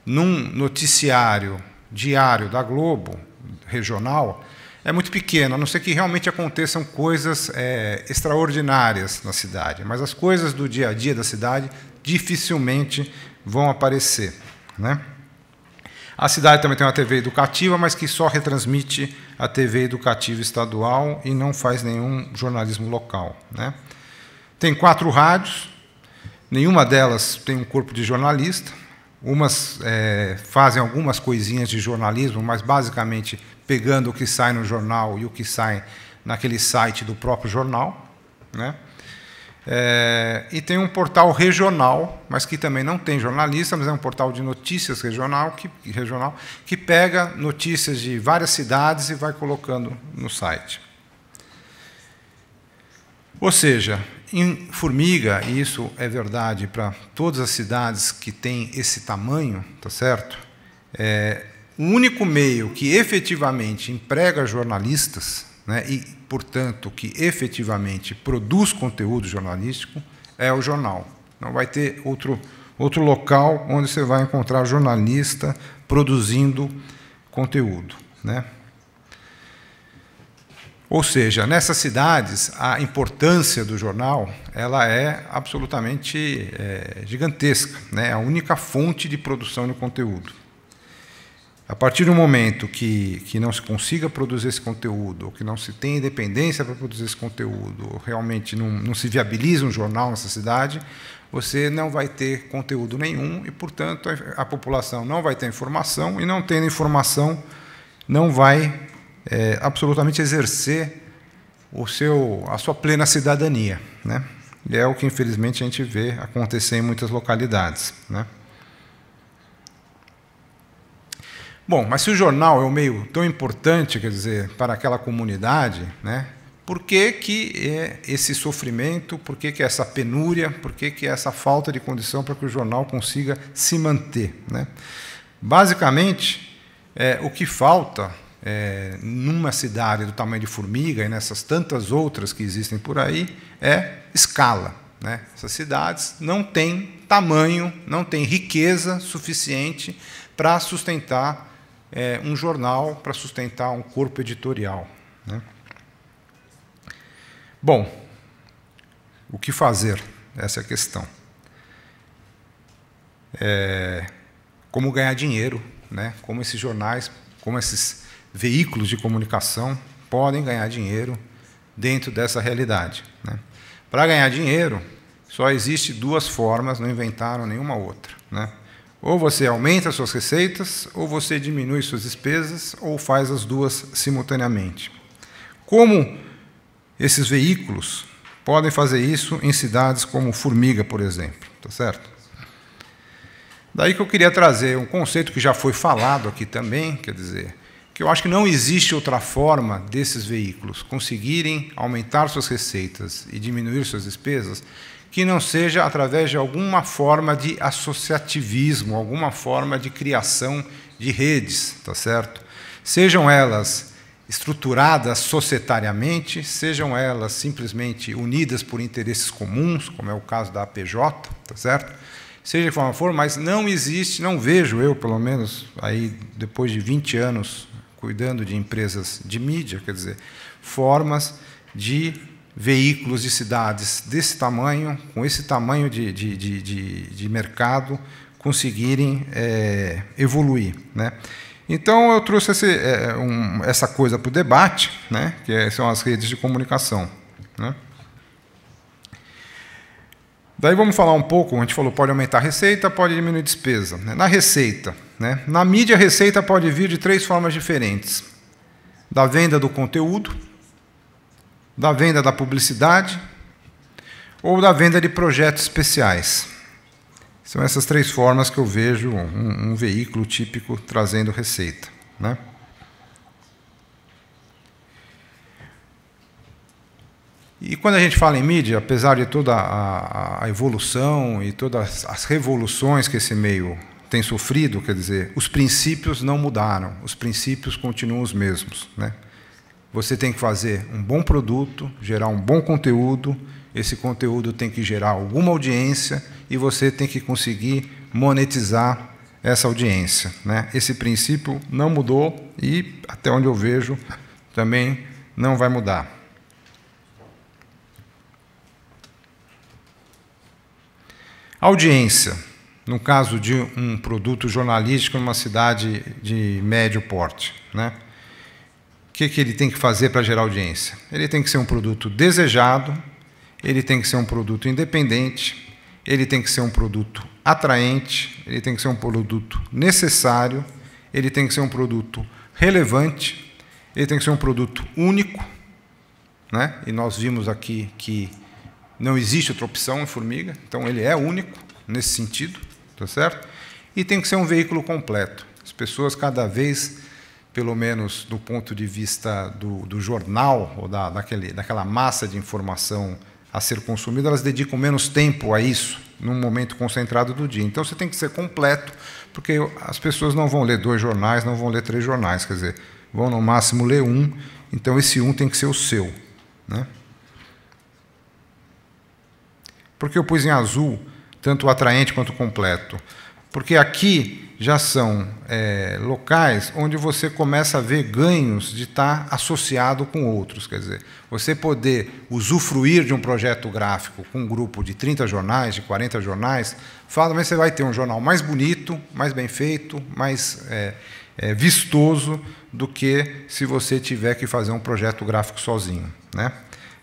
Num noticiário diário da Globo, regional, é muito pequena, a não ser que realmente aconteçam coisas é, extraordinárias na cidade. Mas as coisas do dia a dia da cidade dificilmente vão aparecer. Né? A cidade também tem uma TV educativa, mas que só retransmite a TV educativa estadual e não faz nenhum jornalismo local. Né? Tem quatro rádios, nenhuma delas tem um corpo de jornalista. Umas é, fazem algumas coisinhas de jornalismo, mas basicamente pegando o que sai no jornal e o que sai naquele site do próprio jornal. Né? É, e tem um portal regional, mas que também não tem jornalista, mas é um portal de notícias regional que, regional, que pega notícias de várias cidades e vai colocando no site. Ou seja, em Formiga, e isso é verdade para todas as cidades que têm esse tamanho, tá certo? É, o único meio que efetivamente emprega jornalistas né, e, portanto, que efetivamente produz conteúdo jornalístico, é o jornal. Não vai ter outro, outro local onde você vai encontrar jornalista produzindo conteúdo. Né? Ou seja, nessas cidades, a importância do jornal ela é absolutamente é, gigantesca. Né? É a única fonte de produção de conteúdo. A partir do momento que, que não se consiga produzir esse conteúdo, ou que não se tenha independência para produzir esse conteúdo, ou realmente não, não se viabiliza um jornal nessa cidade, você não vai ter conteúdo nenhum e, portanto, a, a população não vai ter informação, e não tendo informação, não vai é, absolutamente exercer o seu, a sua plena cidadania. Né? E é o que, infelizmente, a gente vê acontecer em muitas localidades. Né? Bom, mas se o jornal é um meio tão importante, quer dizer, para aquela comunidade, né? Por que, que é esse sofrimento, por que, que é essa penúria, por que, que é essa falta de condição para que o jornal consiga se manter? Né? Basicamente, é, o que falta é, numa cidade do tamanho de Formiga e nessas tantas outras que existem por aí é escala. Né? Essas cidades não têm tamanho, não têm riqueza suficiente para sustentar é, um jornal para sustentar um corpo editorial. Né? Bom, o que fazer? Essa é a questão. É, como ganhar dinheiro, né? como esses jornais, como esses veículos de comunicação podem ganhar dinheiro dentro dessa realidade. Né? Para ganhar dinheiro, só existe duas formas, não inventaram nenhuma outra. Né? Ou você aumenta suas receitas, ou você diminui suas despesas, ou faz as duas simultaneamente. Como esses veículos podem fazer isso em cidades como Formiga, por exemplo, tá certo? Daí que eu queria trazer um conceito que já foi falado aqui também, quer dizer, que eu acho que não existe outra forma desses veículos conseguirem aumentar suas receitas e diminuir suas despesas que não seja através de alguma forma de associativismo, alguma forma de criação de redes, tá certo? Sejam elas estruturadas societariamente, sejam elas simplesmente unidas por interesses comuns, como é o caso da APJ, tá certo? Seja de forma for, mas não existe, não vejo eu, pelo menos, aí depois de 20 anos cuidando de empresas de mídia, quer dizer, formas de veículos de cidades desse tamanho, com esse tamanho de, de, de, de mercado, conseguirem é, evoluir. Né? Então, eu trouxe esse, é, um, essa coisa para o debate, né? que é, são as redes de comunicação. Né? Daí vamos falar um pouco, a gente falou pode aumentar a receita, pode diminuir a despesa. Né? Na receita, né? na mídia, a receita pode vir de três formas diferentes. Da venda do conteúdo, da venda da publicidade ou da venda de projetos especiais. São essas três formas que eu vejo um, um veículo típico trazendo receita. Né? E quando a gente fala em mídia, apesar de toda a, a, evolução e todas as revoluções que esse meio tem sofrido, quer dizer, os princípios não mudaram, os princípios continuam os mesmos. Né? Você tem que fazer um bom produto, gerar um bom conteúdo, esse conteúdo tem que gerar alguma audiência e você tem que conseguir monetizar essa audiência. Né? Esse princípio não mudou e, até onde eu vejo, também não vai mudar. Audiência, no caso de um produto jornalístico em uma cidade de médio porte. Né? que, que ele tem que fazer para gerar audiência? Ele tem que ser um produto desejado, ele tem que ser um produto independente, ele tem que ser um produto atraente, ele tem que ser um produto necessário, ele tem que ser um produto relevante, ele tem que ser um produto único. Né? E nós vimos aqui que não existe outra opção em formiga, então ele é único nesse sentido, tá certo? E tem que ser um veículo completo. As pessoas cada vez pelo menos do ponto de vista do, do jornal ou da, daquele, daquela massa de informação a ser consumida, elas dedicam menos tempo a isso num momento concentrado do dia. Então você tem que ser completo, porque as pessoas não vão ler dois jornais, não vão ler três jornais, quer dizer, vão no máximo ler um. Então esse um tem que ser o seu, né? Porque eu pus em azul tanto o atraente quanto o completo. Porque aqui já são é, locais onde você começa a ver ganhos de estar associado com outros. Quer dizer, você poder usufruir de um projeto gráfico com um grupo de 30 jornais, de 40 jornais, fala, mas você vai ter um jornal mais bonito, mais bem feito, mais é, é, vistoso do que se você tiver que fazer um projeto gráfico sozinho. Né?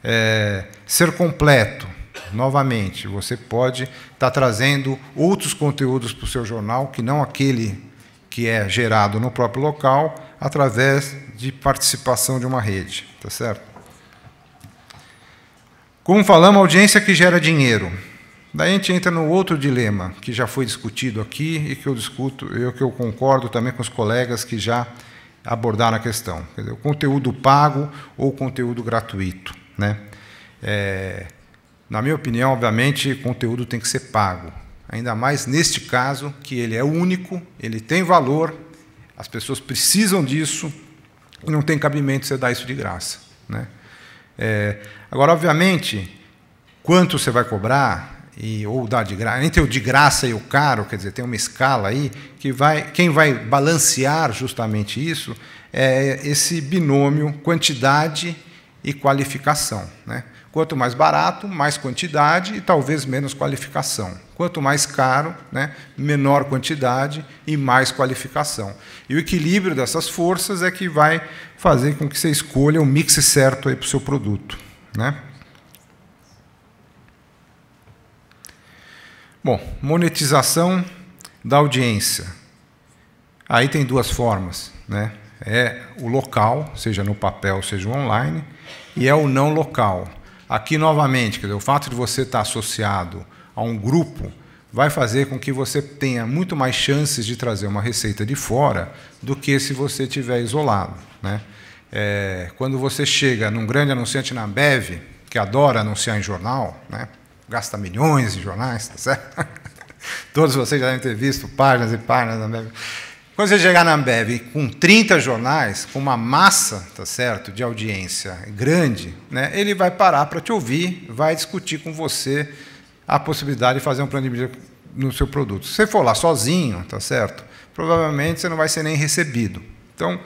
É, ser completo, Novamente, você pode estar tá trazendo outros conteúdos para o seu jornal que não aquele que é gerado no próprio local através de participação de uma rede, tá certo? Como falamos, audiência que gera dinheiro. Daí a gente entra no outro dilema que já foi discutido aqui e que eu discuto, eu que eu concordo também com os colegas que já abordaram a questão, dizer, o conteúdo pago ou conteúdo gratuito, né? É, na minha opinião, obviamente, conteúdo tem que ser pago. Ainda mais neste caso, que ele é único, ele tem valor, as pessoas precisam disso e não tem cabimento você dar isso de graça. Né? É, agora, obviamente, quanto você vai cobrar e, ou dar de graça, entre o de graça e o caro, quer dizer, tem uma escala aí que vai, quem vai balancear justamente isso é esse binômio quantidade e qualificação. Né? Quanto mais barato, mais quantidade e talvez menos qualificação. Quanto mais caro, né, menor quantidade e mais qualificação. E o equilíbrio dessas forças é que vai fazer com que você escolha o mix certo para o seu produto. Né? Bom, monetização da audiência. Aí tem duas formas, né? É o local, seja no papel, seja online, e é o não local. Aqui, novamente, dizer, o fato de você estar associado a um grupo vai fazer com que você tenha muito mais chances de trazer uma receita de fora do que se você estiver isolado. Né? É, quando você chega num grande anunciante na Ambev, que adora anunciar em jornal, né? gasta milhões em jornais, tá certo? Todos vocês já devem ter visto páginas e páginas da Ambev. Quando você chegar na Ambev com 30 jornais, com uma massa, tá certo, de audiência grande, né, ele vai parar para te ouvir, vai discutir com você a possibilidade de fazer um plano de mídia no seu produto. Se você for lá sozinho, tá certo, provavelmente você não vai ser nem recebido. Então,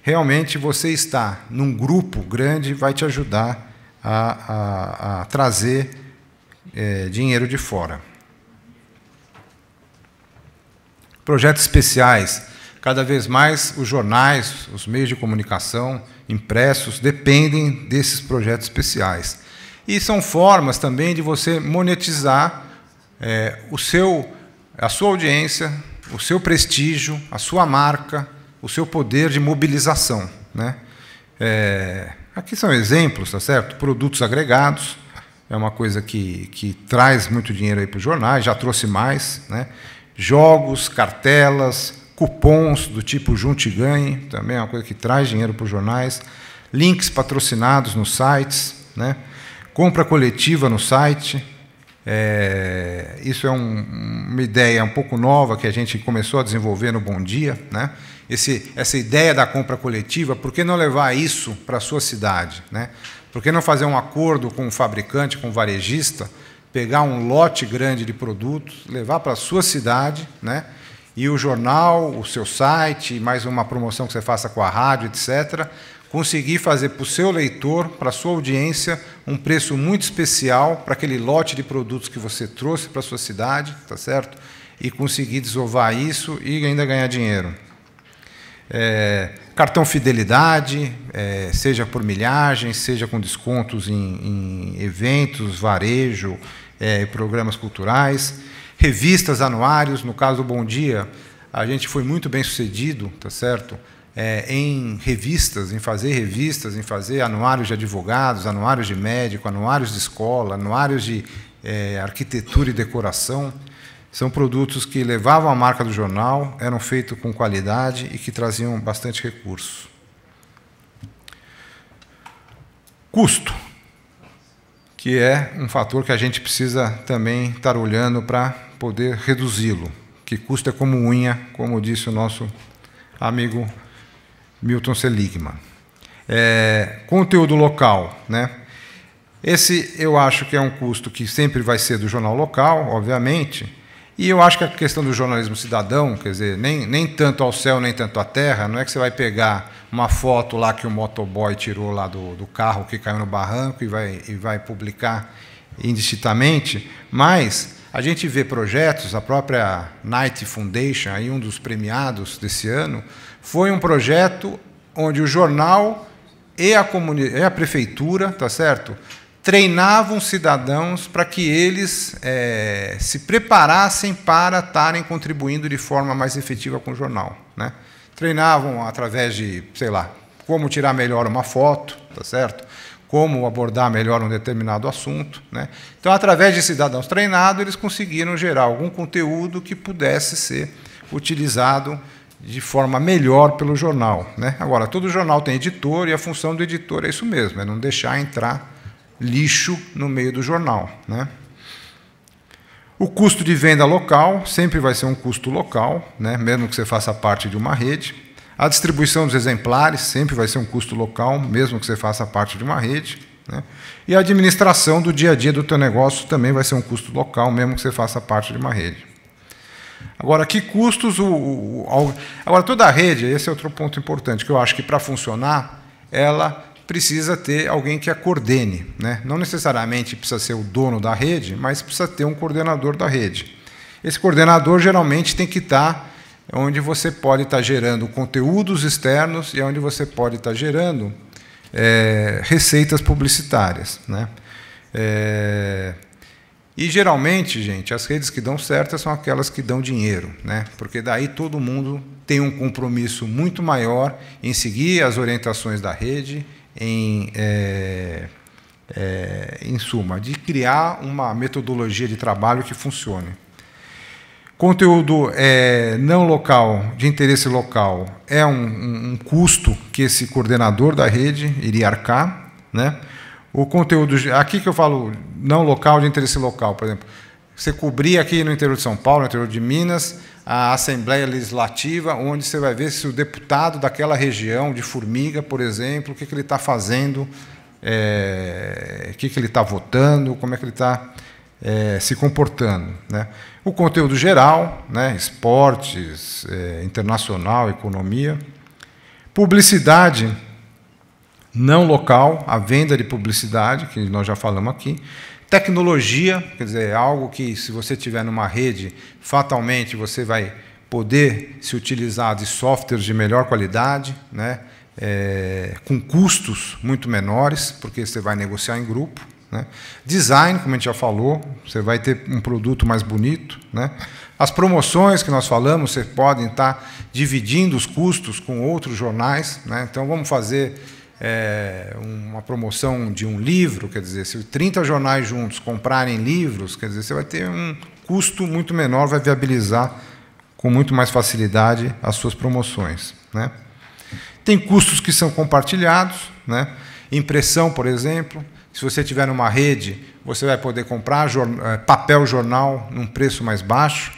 realmente você está num grupo grande vai te ajudar a, a, a trazer é, dinheiro de fora. Projetos especiais Cada vez mais os jornais, os meios de comunicação impressos dependem desses projetos especiais. E são formas também de você monetizar é, o seu, a sua audiência, o seu prestígio, a sua marca, o seu poder de mobilização. Né? É, aqui são exemplos, tá certo? Produtos agregados, é uma coisa que, que traz muito dinheiro para os jornais, já trouxe mais. Né? Jogos, cartelas, cupons do tipo Junte e Ganhe, também é uma coisa que traz dinheiro para os jornais, links patrocinados nos sites, né? compra coletiva no site. É, isso é um, uma ideia um pouco nova que a gente começou a desenvolver no Bom Dia. Né? Esse, essa ideia da compra coletiva, por que não levar isso para a sua cidade? Né? Por que não fazer um acordo com o fabricante, com o varejista, pegar um lote grande de produtos, levar para a sua cidade, né? e o jornal, o seu site, mais uma promoção que você faça com a rádio, etc., conseguir fazer para o seu leitor, para a sua audiência, um preço muito especial para aquele lote de produtos que você trouxe para a sua cidade, tá certo? E conseguir desovar isso e ainda ganhar dinheiro. É, cartão fidelidade, é, seja por milhagem, seja com descontos em, em eventos, varejo, é, programas culturais revistas, anuários. No caso do Bom Dia, a gente foi muito bem sucedido, tá certo? É, em revistas, em fazer revistas, em fazer anuários de advogados, anuários de médico, anuários de escola, anuários de é, arquitetura e decoração. São produtos que levavam a marca do jornal, eram feitos com qualidade e que traziam bastante recurso. Custo que é um fator que a gente precisa também estar olhando para poder reduzi-lo, que custa como unha, como disse o nosso amigo Milton Seligman. É, conteúdo local, né? Esse eu acho que é um custo que sempre vai ser do jornal local, obviamente, e eu acho que a questão do jornalismo cidadão, quer dizer, nem, nem tanto ao céu, nem tanto à terra, não é que você vai pegar uma foto lá que o motoboy tirou lá do, do carro que caiu no barranco e vai, e vai publicar indistintamente, mas a gente vê projetos, a própria Knight Foundation, aí um dos premiados desse ano, foi um projeto onde o jornal e a, e a prefeitura, tá certo? treinavam cidadãos para que eles é, se preparassem para estarem contribuindo de forma mais efetiva com o jornal. Né? Treinavam através de, sei lá, como tirar melhor uma foto, tá certo? Como abordar melhor um determinado assunto. Né? Então, através de cidadãos treinados, eles conseguiram gerar algum conteúdo que pudesse ser utilizado de forma melhor pelo jornal. Né? Agora, todo jornal tem editor e a função do editor é isso mesmo, é não deixar entrar lixo no meio do jornal. Né? O custo de venda local sempre vai ser um custo local, né? mesmo que você faça parte de uma rede. A distribuição dos exemplares sempre vai ser um custo local, mesmo que você faça parte de uma rede. Né? E a administração do dia a dia do teu negócio também vai ser um custo local, mesmo que você faça parte de uma rede. Agora, que custos o, o, o agora toda a rede, esse é outro ponto importante que eu acho que para funcionar, ela precisa ter alguém que a coordene. Né? Não necessariamente precisa ser o dono da rede, mas precisa ter um coordenador da rede. Esse coordenador geralmente tem que estar tá onde você pode estar tá gerando conteúdos externos e é onde você pode estar tá gerando é, receitas publicitárias. Né? É, e geralmente, gente, as redes que dão certo são aquelas que dão dinheiro, né? porque daí todo mundo tem um compromisso muito maior em seguir as orientações da rede em, é, é, em suma, de criar uma metodologia de trabalho que funcione. Conteúdo é, não local, de interesse local, é um, um custo que esse coordenador da rede iria arcar. Né? O conteúdo, aqui que eu falo não local, de interesse local, por exemplo, você cobrir aqui no interior de São Paulo, no interior de Minas, a Assembleia Legislativa, onde você vai ver se o deputado daquela região, de Formiga, por exemplo, o que, que ele está fazendo, é, o que, que ele está votando, como é que ele está é, se comportando. Né? O conteúdo geral, né? esportes, é, internacional, economia. Publicidade não local, a venda de publicidade, que nós já falamos aqui. Tecnologia, quer dizer, é algo que, se você tiver numa rede, fatalmente você vai poder se utilizar de softwares de melhor qualidade, né? É, com custos muito menores, porque você vai negociar em grupo. Né? Design, como a gente já falou, você vai ter um produto mais bonito. Né? As promoções que nós falamos, você pode estar dividindo os custos com outros jornais. Né? Então, vamos fazer é, uma promoção de um livro, quer dizer, se 30 jornais juntos comprarem livros, quer dizer, você vai ter um custo muito menor, vai viabilizar com muito mais facilidade as suas promoções. Né? Tem custos que são compartilhados, né? impressão, por exemplo. Se você tiver numa rede, você vai poder comprar é, papel jornal num preço mais baixo.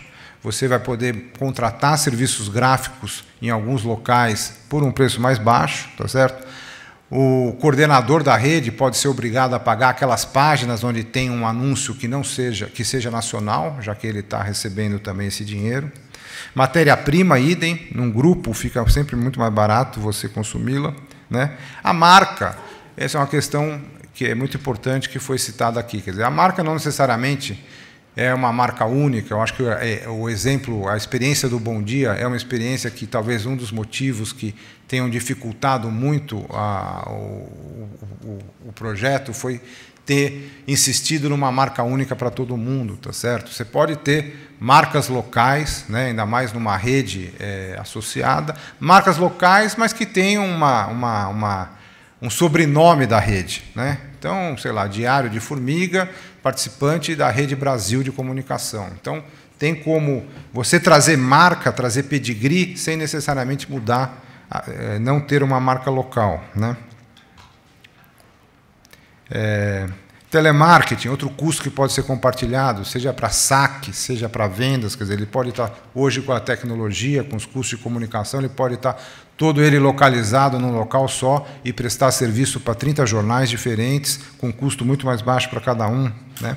Você vai poder contratar serviços gráficos em alguns locais por um preço mais baixo, tá certo? O coordenador da rede pode ser obrigado a pagar aquelas páginas onde tem um anúncio que não seja que seja nacional, já que ele está recebendo também esse dinheiro. Matéria-prima, idem, num grupo fica sempre muito mais barato você consumi-la. Né? A marca, essa é uma questão que é muito importante que foi citada aqui. Quer dizer, a marca não necessariamente é uma marca única. Eu acho que é, o exemplo, a experiência do Bom Dia é uma experiência que talvez um dos motivos que tenham dificultado muito a, o, o, o, projeto foi ter insistido numa marca única para todo mundo, tá certo? Você pode ter marcas locais, né, ainda mais numa rede é, associada, marcas locais, mas que tenham uma, uma, uma um sobrenome da rede. Né? Então, sei lá, Diário de Formiga, participante da Rede Brasil de Comunicação. Então, tem como você trazer marca, trazer pedigree, sem necessariamente mudar, é, não ter uma marca local. Né? É, telemarketing, outro custo que pode ser compartilhado, seja para saque, seja para vendas, quer dizer, ele pode estar, hoje com a tecnologia, com os custos de comunicação, ele pode estar todo ele localizado num local só e prestar serviço para 30 jornais diferentes, com custo muito mais baixo para cada um. Né?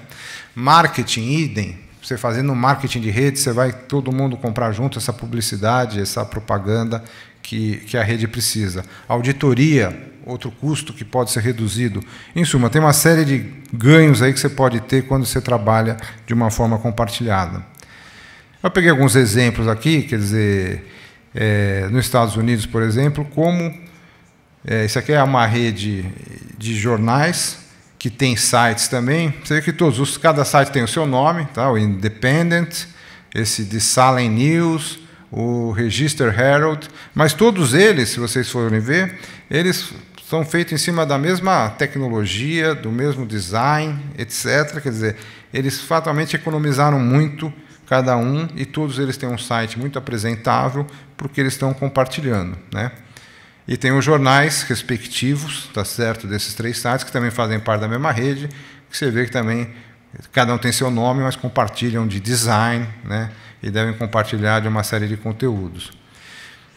Marketing, idem. Você fazendo marketing de rede, você vai todo mundo comprar junto essa publicidade, essa propaganda que, que a rede precisa. Auditoria, outro custo que pode ser reduzido. Em suma, tem uma série de ganhos aí que você pode ter quando você trabalha de uma forma compartilhada. Eu peguei alguns exemplos aqui, quer dizer, é, nos Estados Unidos, por exemplo, como é, isso aqui é uma rede de jornais que tem sites também. Você vê que todos os, cada site tem o seu nome, tá? O Independent, esse de Salem News, o Register Herald, mas todos eles, se vocês forem ver, eles são feitos em cima da mesma tecnologia, do mesmo design, etc. Quer dizer, eles fatalmente economizaram muito cada um, e todos eles têm um site muito apresentável porque eles estão compartilhando. Né? E tem os jornais respectivos, tá certo, desses três sites, que também fazem parte da mesma rede, que você vê que também cada um tem seu nome, mas compartilham de design, né? e devem compartilhar de uma série de conteúdos.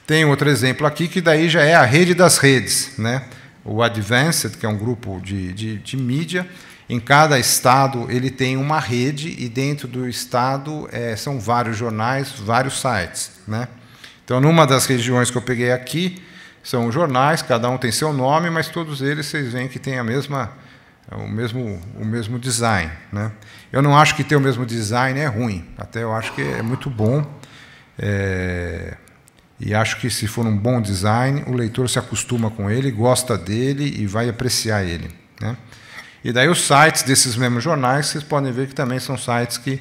Tem outro exemplo aqui, que daí já é a rede das redes. Né? O Advanced, que é um grupo de, de, de mídia, em cada estado ele tem uma rede e dentro do estado é, são vários jornais, vários sites, né? Então, numa das regiões que eu peguei aqui são jornais, cada um tem seu nome, mas todos eles vocês veem que tem a mesma o mesmo o mesmo design, né? Eu não acho que ter o mesmo design é ruim, até eu acho que é muito bom. É... E acho que se for um bom design, o leitor se acostuma com ele, gosta dele e vai apreciar ele, né? E daí os sites desses mesmos jornais, vocês podem ver que também são sites que,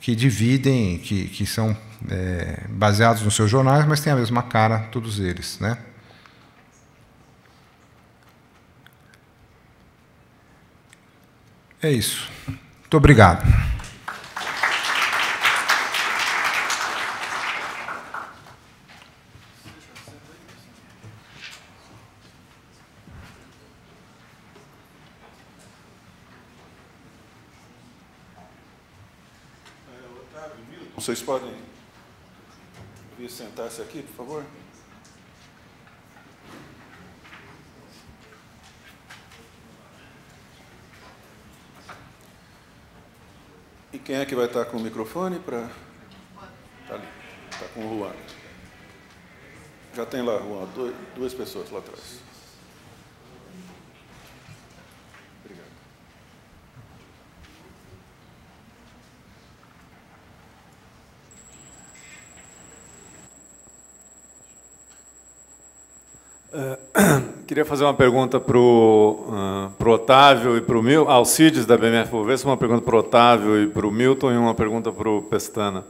que dividem, que, que são é, baseados nos seus jornais, mas têm a mesma cara, todos eles. Né? É isso. Muito obrigado. Vocês podem vir sentar-se aqui, por favor? E quem é que vai estar com o microfone para. Está ali. Está com o Juan. Já tem lá, Juan, duas pessoas lá atrás. Ah, queria fazer uma pergunta para o uh, ah, Otávio e para o Milton, Alcides da BMF Bovespa, uma pergunta para o Otávio e para o Milton e uma pergunta para o Pestana. Uh,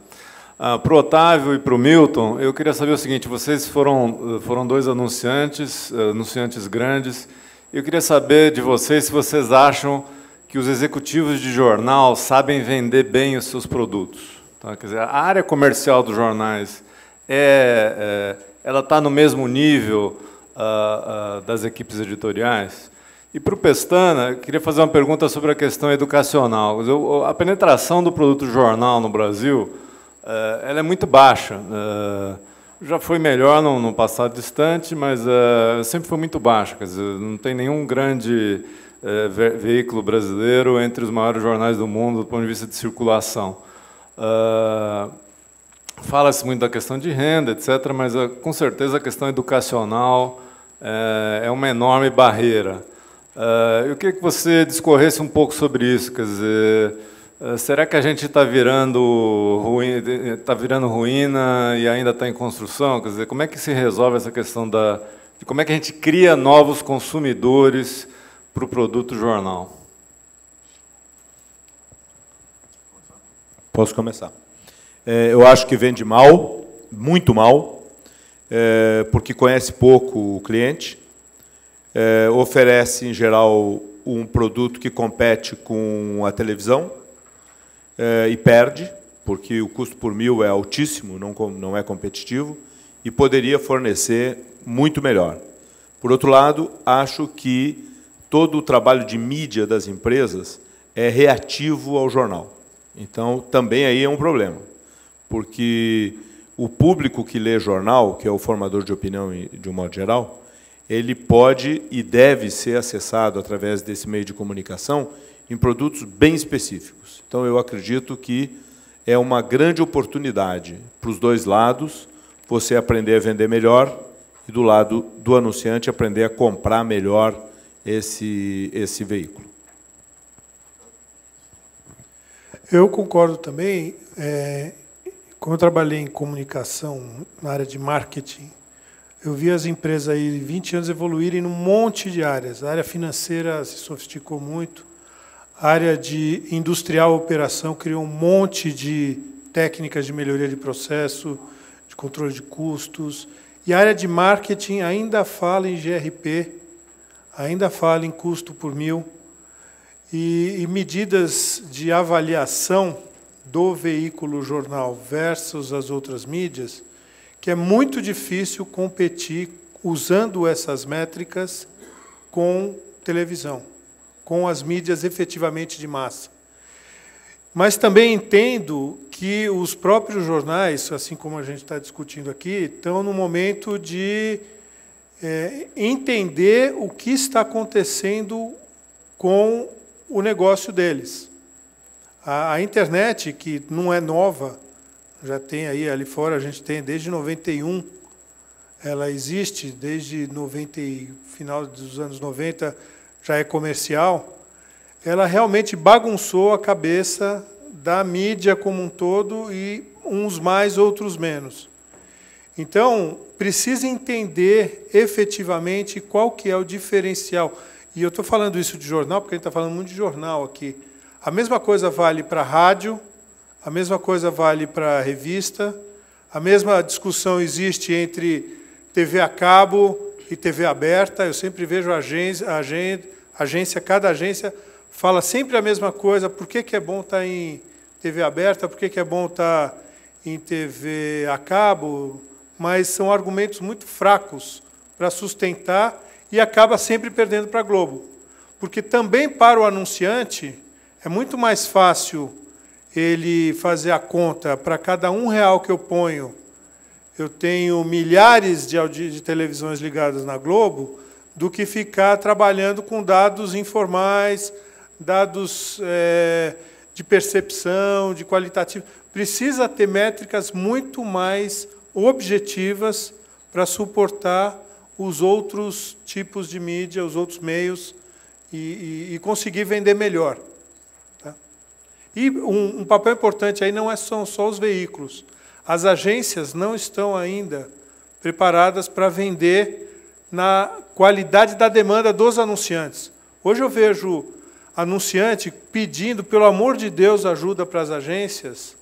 ah, para o Otávio e para o Milton, eu queria saber o seguinte, vocês foram, foram dois anunciantes, anunciantes grandes, eu queria saber de vocês se vocês acham que os executivos de jornal sabem vender bem os seus produtos. Tá? Quer dizer, a área comercial dos jornais, é, é ela está no mesmo nível das equipes editoriais. E para o Pestana, queria fazer uma pergunta sobre a questão educacional. A penetração do produto jornal no Brasil eh, ela é muito baixa. Eh, já foi melhor no passado distante, mas eh, sempre foi muito baixa. Quer dizer, não tem nenhum grande veículo brasileiro entre os maiores jornais do mundo do ponto de vista de circulação. Fala-se muito da questão de renda, etc., mas com certeza a questão educacional é, é uma enorme barreira. É, eu queria que você discorresse um pouco sobre isso, quer dizer, é, será que a gente está virando, ruína, tá virando ruína e ainda está em construção? Quer dizer, como é que se resolve essa questão da, de como é que a gente cria novos consumidores para o produto jornal? Posso começar. eu acho que vende mal, muito mal, é, porque conhece pouco o cliente, é, oferece, em geral, um produto que compete com a televisão é, e perde, porque o custo por mil é altíssimo, não, não é competitivo, e poderia fornecer muito melhor. Por outro lado, acho que todo o trabalho de mídia das empresas é reativo ao jornal. Então, também aí é um problema, porque o público que lê jornal, que é o formador de opinião de um modo geral, ele pode e deve ser acessado através desse meio de comunicação em produtos bem específicos. Então, eu acredito que é uma grande oportunidade para os dois lados você aprender a vender melhor e, do lado do anunciante, aprender a comprar melhor esse, esse veículo. Eu concordo também. É, como eu trabalhei em comunicação, na área de marketing, eu vi as empresas aí 20 anos evoluírem num monte de áreas. A área financeira se sofisticou muito, a área de industrial operação criou um monte de técnicas de melhoria de processo, de controle de custos. E a área de marketing ainda fala em GRP, ainda fala em custo por mil. E, e medidas de avaliação do veículo jornal versus as outras mídias, que é muito difícil competir usando essas métricas com televisão, com as mídias efetivamente de massa. Mas também entendo que os próprios jornais, assim como a gente está discutindo aqui, estão no momento de é, entender o que está acontecendo com o negócio deles. A, a internet, que não é nova, já tem aí ali fora, a gente tem desde 91, ela existe desde 90, final dos anos 90, já é comercial. Ela realmente bagunçou a cabeça da mídia como um todo e uns mais, outros menos. Então, precisa entender efetivamente qual que é o diferencial. E eu estou falando isso de jornal, porque a gente está falando muito de jornal aqui. A mesma coisa vale para rádio, a mesma coisa vale para revista, a mesma discussão existe entre TV a cabo e TV aberta. Eu sempre vejo a agência, agência cada agência fala sempre a mesma coisa. Por que, que é bom estar tá em TV aberta? Por que, que é bom estar tá em TV a cabo? Mas são argumentos muito fracos para sustentar e acaba sempre perdendo para a Globo. Porque também para o anunciante, é muito mais fácil ele fazer a conta para cada um real que eu ponho. Eu tenho milhares de, de televisões ligadas na Globo do que ficar trabalhando com dados informais, dados é, de percepção, de qualitativo. Precisa ter métricas muito mais objetivas para suportar os outros tipos de mídia, os outros meios e, e, e conseguir vender melhor. E um, um papel importante aí não é, são só os veículos. As agências não estão ainda preparadas para vender na qualidade da demanda dos anunciantes. Hoje eu vejo anunciante pedindo, pelo amor de Deus, ajuda para as agências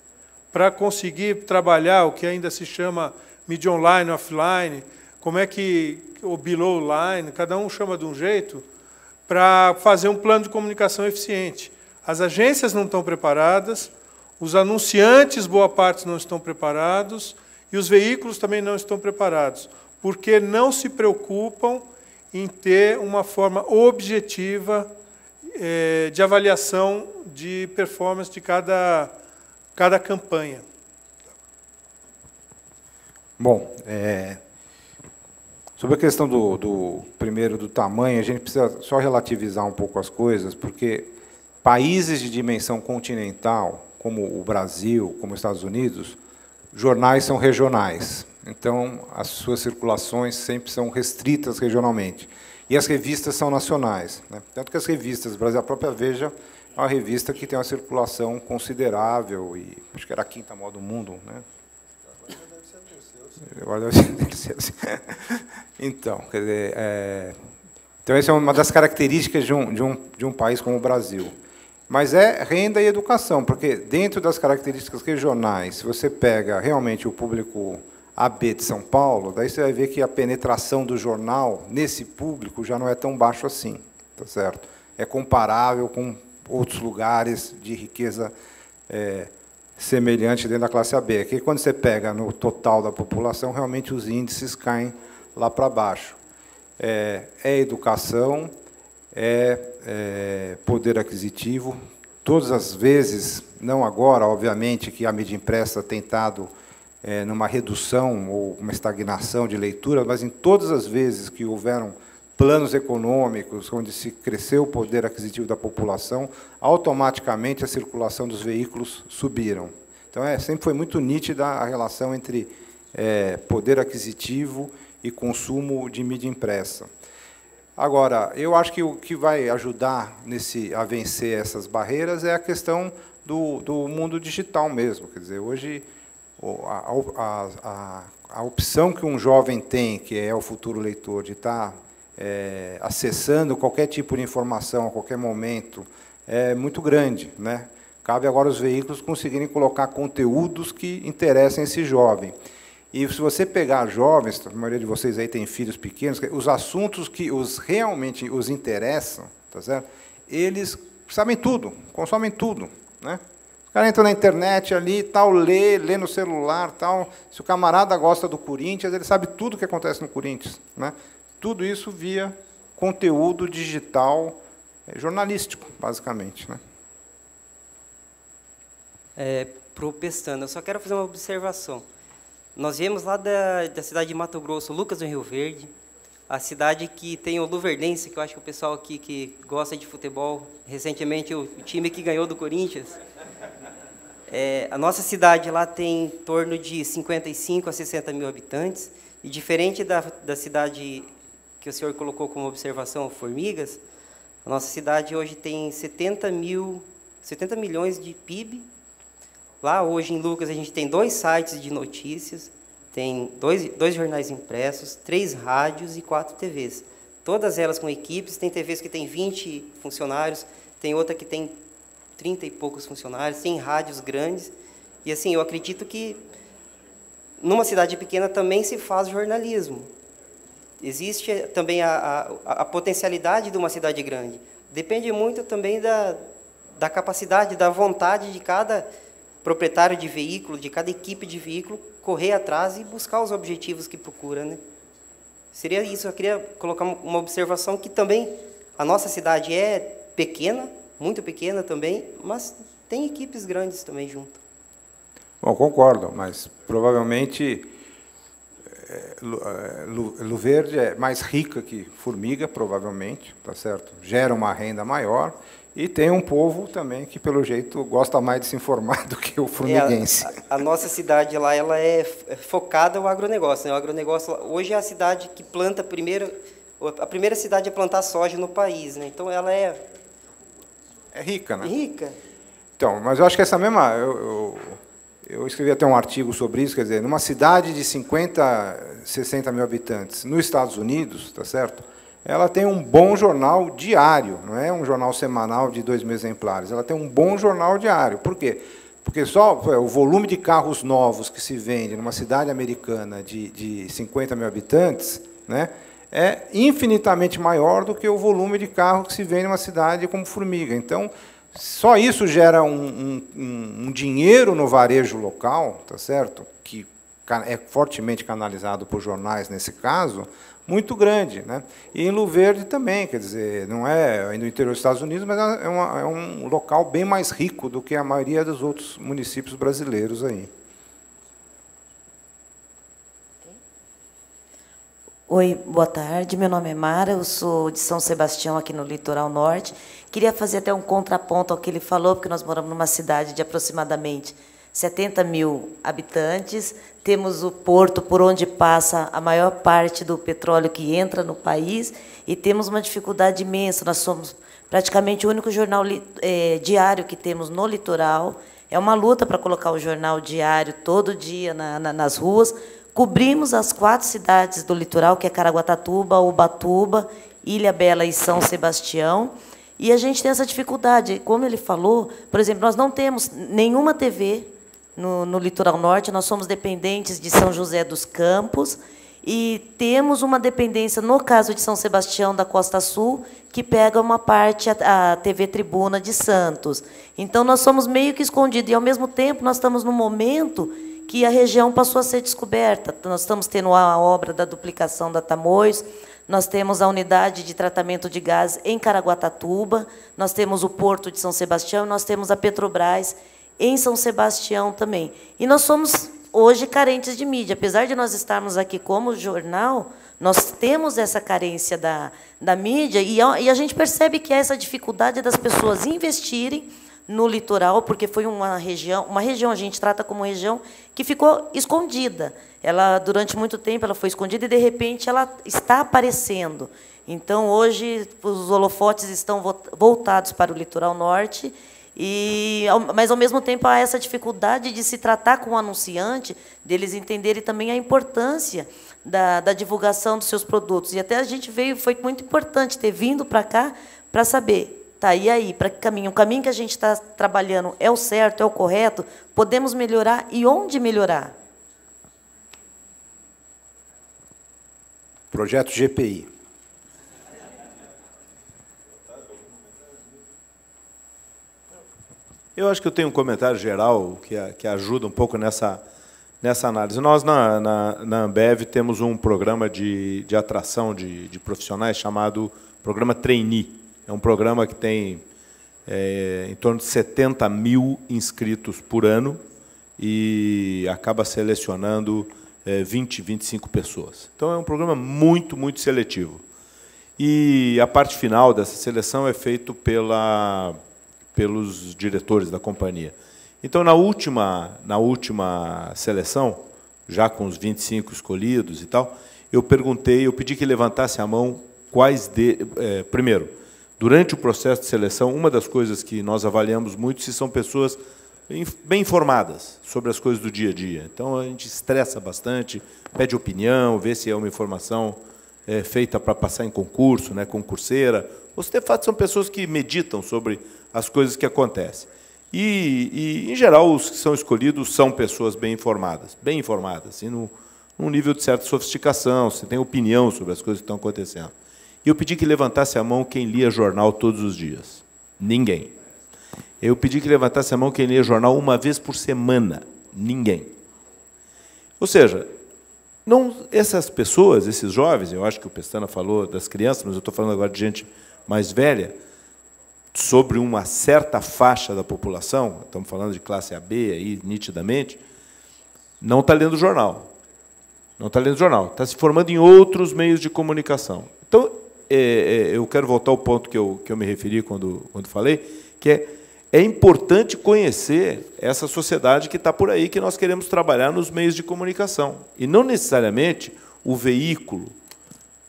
para conseguir trabalhar o que ainda se chama media online, offline, como é que o below line, cada um chama de um jeito, para fazer um plano de comunicação eficiente as agências não estão preparadas, os anunciantes, boa parte, não estão preparados e os veículos também não estão preparados, porque não se preocupam em ter uma forma objetiva eh, de avaliação de performance de cada, cada campanha. Bom, é, sobre a questão do, do primeiro do tamanho, a gente precisa só relativizar um pouco as coisas, porque países de dimensão continental, como o Brasil, como os Estados Unidos, jornais são regionais. Então, as suas circulações sempre são restritas regionalmente. E as revistas são nacionais. Né? Tanto que as revistas, a própria Veja é uma revista que tem uma circulação considerável, e acho que era a quinta maior do mundo. Né? Agora deve ser Então, quer dizer, é... então, essa é uma das características de um, de um, de um país como o Brasil. Mas é renda e educação, porque dentro das características regionais, se você pega realmente o público AB de São Paulo, daí você vai ver que a penetração do jornal nesse público já não é tão baixo assim, tá certo? É comparável com outros lugares de riqueza é, semelhante dentro da classe AB. Que quando você pega no total da população, realmente os índices caem lá para baixo. É, é educação, é, é poder aquisitivo. Todas as vezes, não agora, obviamente, que a mídia impressa tem estado é, numa redução ou uma estagnação de leitura, mas em todas as vezes que houveram planos econômicos, onde se cresceu o poder aquisitivo da população, automaticamente a circulação dos veículos subiram. Então, é, sempre foi muito nítida a relação entre é, poder aquisitivo e consumo de mídia impressa. Agora, eu acho que o que vai ajudar nesse, a vencer essas barreiras é a questão do, do mundo digital mesmo. Quer dizer, hoje a, a, a, a, opção que um jovem tem, que é o futuro leitor, de estar tá, é, acessando qualquer tipo de informação a qualquer momento, é muito grande. Né? Cabe agora os veículos conseguirem colocar conteúdos que interessem esse jovem. E se você pegar jovens, a maioria de vocês aí tem filhos pequenos, os assuntos que os realmente os interessam, tá certo? Eles sabem tudo, consomem tudo, né? O cara entra na internet ali, tal, lê, lê no celular, tal. Se o camarada gosta do Corinthians, ele sabe tudo o que acontece no Corinthians, né? Tudo isso via conteúdo digital eh, jornalístico, basicamente, né? É, pro eu só quero fazer uma observação. Nós viemos lá da, da cidade de Mato Grosso, Lucas do Rio Verde, a cidade que tem o Luverdense, que eu acho que o pessoal aqui que gosta de futebol, recentemente o, o time que ganhou do Corinthians. É, a nossa cidade lá tem em torno de 55 a 60 mil habitantes, e diferente da, da cidade que o senhor colocou como observação, Formigas, a nossa cidade hoje tem 70, mil, 70 milhões de PIB Lá hoje em Lucas a gente tem dois sites de notícias, tem dois, dois jornais impressos, três rádios e quatro TVs. Todas elas com equipes, tem TVs que tem 20 funcionários, tem outra que tem 30 e poucos funcionários, tem rádios grandes. E assim, eu acredito que numa cidade pequena também se faz jornalismo. Existe eh, também a, a, a potencialidade de uma cidade grande. Depende muito também da, da capacidade, da vontade de cada proprietário de veículo, de cada equipe de veículo, correr atrás e buscar os objetivos que procura. Né? Seria isso, eu queria colocar uma observação que também a nossa cidade é pequena, muito pequena também, mas tem equipes grandes também junto. Bom, concordo, mas provavelmente é, Luverde é, é mais rica que formiga, provavelmente, tá certo? Gera uma renda maior e tem um povo também que, pelo jeito, gosta mais de se informar do que o formiguense. É, a, a, nossa cidade lá ela é, é focada no agronegócio. Né? O agronegócio hoje é a cidade que planta primeiro, a primeira cidade a plantar soja no país. Né? Então ela é. É rica, né? Rica. Então, mas eu acho que é essa mesma. Eu, eu, eu escrevi até um artigo sobre isso, quer dizer, numa cidade de 50, 60 mil habitantes, nos Estados Unidos, tá certo? ela tem um bom jornal diário, não é um jornal semanal de dois mil exemplares, ela tem um bom jornal diário. Por quê? Porque só é, o volume de carros novos que se vende numa cidade americana de, de 50 mil habitantes né, é infinitamente maior do que o volume de carro que se vende numa cidade como Formiga. Então, só isso gera um, um, um dinheiro no varejo local, tá certo? que é fortemente canalizado por jornais nesse caso, muito grande. Né? E em Luverde também, quer dizer, não é no interior dos Estados Unidos, mas é, uma, é um local bem mais rico do que a maioria dos outros municípios brasileiros aí. Oi, boa tarde. Meu nome é Mara, eu sou de São Sebastião, aqui no Litoral Norte. Queria fazer até um contraponto ao que ele falou, porque nós moramos numa cidade de aproximadamente 70 mil habitantes, temos o porto por onde passa a maior parte do petróleo que entra no país e temos uma dificuldade imensa. Nós somos praticamente o único jornal é, diário que temos no litoral. É uma luta para colocar o jornal diário todo dia na, na, nas ruas. Cobrimos as quatro cidades do litoral, que é Caraguatatuba, Ubatuba, Ilha Bela e São Sebastião. E a gente tem essa dificuldade. Como ele falou, por exemplo, nós não temos nenhuma TV no, no litoral norte, nós somos dependentes de São José dos Campos e temos uma dependência, no caso de São Sebastião da Costa Sul, que pega uma parte a, TV Tribuna de Santos. Então, nós somos meio que escondidos. E, ao mesmo tempo, nós estamos no momento que a região passou a ser descoberta. Nós estamos tendo a obra da duplicação da Tamoios, nós temos a unidade de tratamento de gás em Caraguatatuba, nós temos o Porto de São Sebastião, nós temos a Petrobras em São Sebastião também. E nós somos hoje carentes de mídia. Apesar de nós estarmos aqui como jornal, nós temos essa carência da, da mídia e a, e a gente percebe que há essa dificuldade das pessoas investirem no litoral, porque foi uma região, uma região a gente trata como região que ficou escondida. Ela durante muito tempo ela foi escondida e de repente ela está aparecendo. Então hoje os holofotes estão voltados para o litoral norte e, mas, ao mesmo tempo, há essa dificuldade de se tratar com o anunciante, deles entenderem também a importância da, da divulgação dos seus produtos. E até a gente veio, foi muito importante ter vindo para cá para saber Tá, e aí, para que caminho? O caminho que a gente está trabalhando é o certo, é o correto? Podemos melhorar e onde melhorar? Projeto GPI. Eu acho que eu tenho um comentário geral que, que ajuda um pouco nessa, nessa análise. Nós, na, na, na Ambev, temos um programa de, de atração de, de profissionais chamado Programa Trainee. É um programa que tem é, em torno de 70 mil inscritos por ano e acaba selecionando é, 20, 25 pessoas. Então, é um programa muito, muito seletivo. E a parte final dessa seleção é feita pela pelos diretores da companhia. Então, na última, na última seleção, já com os 25 escolhidos e tal, eu perguntei, eu pedi que levantasse a mão quais de. É, primeiro, durante o processo de seleção, uma das coisas que nós avaliamos muito se são pessoas bem informadas sobre as coisas do dia a dia. Então a gente estressa bastante, pede opinião, vê se é uma informação é, feita para passar em concurso, né, concurseira. se, de fato são pessoas que meditam sobre as coisas que acontecem. E, e, em geral, os que são escolhidos são pessoas bem informadas, bem informadas, e assim, no, num nível de certa sofisticação, se tem opinião sobre as coisas que estão acontecendo. E eu pedi que levantasse a mão quem lia jornal todos os dias. Ninguém. Eu pedi que levantasse a mão quem lia jornal uma vez por semana. Ninguém. Ou seja, não essas pessoas, esses jovens, eu acho que o Pestana falou das crianças, mas eu estou falando agora de gente mais velha, sobre uma certa faixa da população, estamos falando de classe AB aí, nitidamente, não está lendo jornal. Não está lendo jornal, está se formando em outros meios de comunicação. Então, é, é, eu quero voltar ao ponto que eu, que eu me referi quando, quando falei, que é, é importante conhecer essa sociedade que está por aí, que nós queremos trabalhar nos meios de comunicação. E não necessariamente o veículo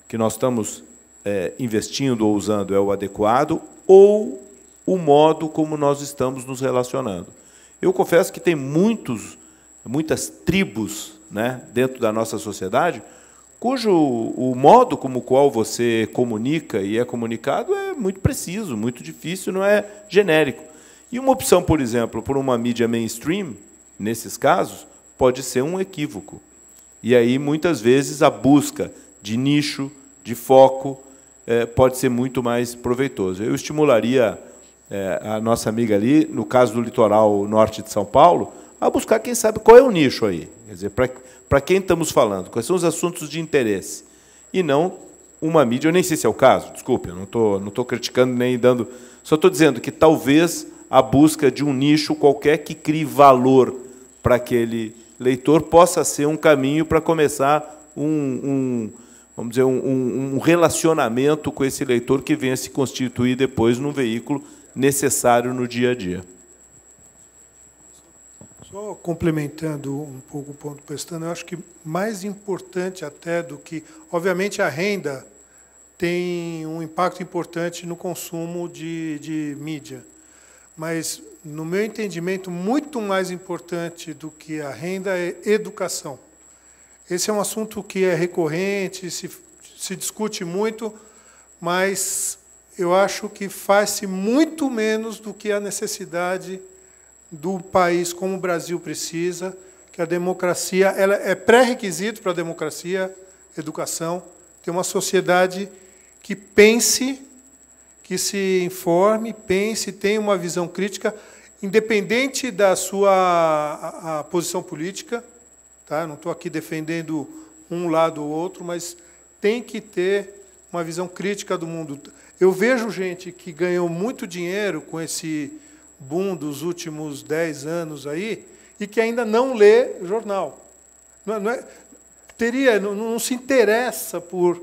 que nós estamos é, investindo ou usando é o adequado ou o modo como nós estamos nos relacionando. Eu confesso que tem muitos, muitas tribos né, dentro da nossa sociedade cujo o modo como o qual você comunica e é comunicado é muito preciso, muito difícil, não é genérico. E uma opção, por exemplo, por uma mídia mainstream, nesses casos, pode ser um equívoco. E aí, muitas vezes, a busca de nicho, de foco, é, pode ser muito mais proveitoso. Eu estimularia é, a nossa amiga ali, no caso do litoral norte de São Paulo, a buscar, quem sabe, qual é o nicho aí. Quer dizer, para, para quem estamos falando, quais são os assuntos de interesse. E não uma mídia, eu nem sei se é o caso, desculpe, eu não estou não tô criticando nem dando. Só estou dizendo que talvez a busca de um nicho qualquer que crie valor para aquele leitor possa ser um caminho para começar um, um, vamos dizer, um, um relacionamento com esse eleitor que venha se constituir depois num veículo necessário no dia a dia. Só complementando um pouco o ponto Pestana, eu acho que mais importante até do que, obviamente, a renda tem um impacto importante no consumo de, de mídia, mas no meu entendimento muito mais importante do que a renda é educação esse é um assunto que é recorrente, se, se discute muito, mas eu acho que faz-se muito menos do que a necessidade do país como o Brasil precisa, que a democracia ela é pré-requisito para a democracia, educação, ter uma sociedade que pense, que se informe, pense, tenha uma visão crítica, independente da sua a, a posição política Tá? Não estou aqui defendendo um lado ou outro, mas tem que ter uma visão crítica do mundo. Eu vejo gente que ganhou muito dinheiro com esse boom dos últimos 10 anos aí e que ainda não lê jornal. Não, é, não é, teria, não, não, se interessa por,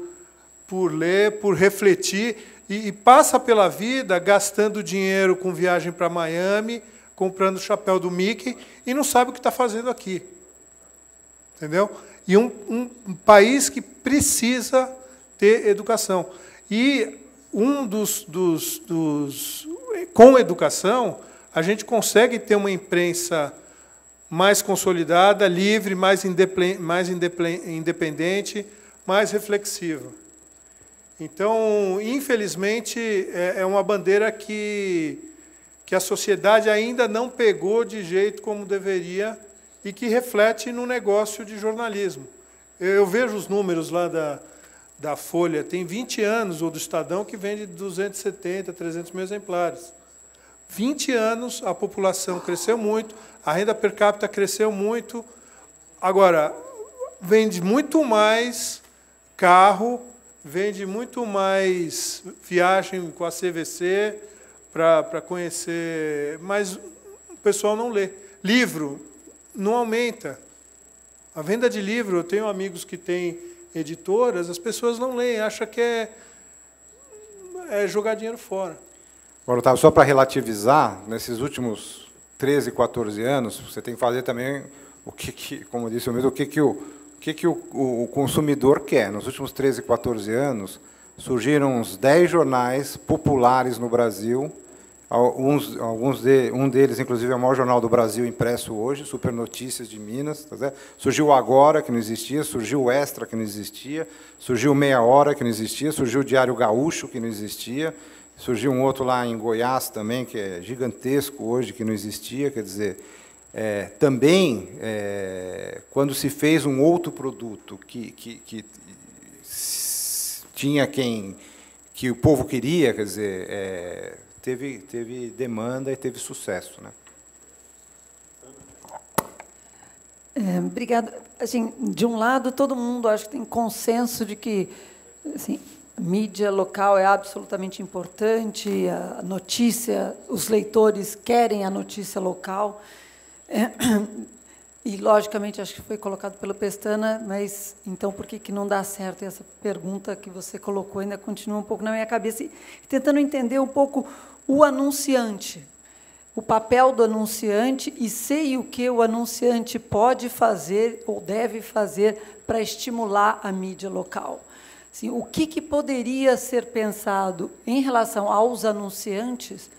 por ler, por refletir e, e passa pela vida gastando dinheiro com viagem para Miami, comprando o chapéu do Mickey e não sabe o que está fazendo aqui. Entendeu? E um, um, país que precisa ter educação. E um dos, dos, dos. Com educação, a gente consegue ter uma imprensa mais consolidada, livre, mais, mais independente, mais reflexiva. Então, infelizmente, é, é uma bandeira que, que a sociedade ainda não pegou de jeito como deveria e que reflete no negócio de jornalismo. Eu vejo os números lá da, da Folha, tem 20 anos, ou do Estadão, que vende 270, 300 mil exemplares. 20 anos, a população cresceu muito, a renda per capita cresceu muito. Agora, vende muito mais carro, vende muito mais viagem com a CVC para conhecer, mas o pessoal não lê. Livro, não aumenta. A venda de livro, eu tenho amigos que têm editoras, as pessoas não leem, acham que é, é jogar dinheiro fora. Agora, Otávio, só para relativizar, nesses últimos 13, 14 anos, você tem que fazer também o que, que como disse o mesmo, o que, que, o, o, que, que o, o consumidor quer. Nos últimos 13, 14 anos, surgiram uns 10 jornais populares no Brasil Alguns, alguns de, um deles, inclusive, é o maior jornal do Brasil impresso hoje, Super Notícias de Minas. Tá Surgiu Agora, que não existia, surgiu o Extra, que não existia, surgiu Meia Hora, que não existia, surgiu o Diário Gaúcho, que não existia, surgiu um outro lá em Goiás também, que é gigantesco hoje, que não existia. Quer dizer, é, também, é, quando se fez um outro produto que, que, que tinha quem que o povo queria, quer dizer, é, teve, teve demanda e teve sucesso. Né? É, obrigada. Assim, de um lado, todo mundo acho que tem consenso de que assim, mídia local é absolutamente importante, a notícia, os leitores querem a notícia local. É, e, logicamente, acho que foi colocado pelo Pestana, mas então por que, que não dá certo? E essa pergunta que você colocou ainda continua um pouco na minha cabeça, e tentando entender um pouco o anunciante, o papel do anunciante e sei o que o anunciante pode fazer ou deve fazer para estimular a mídia local. Assim, o que, que poderia ser pensado em relação aos anunciantes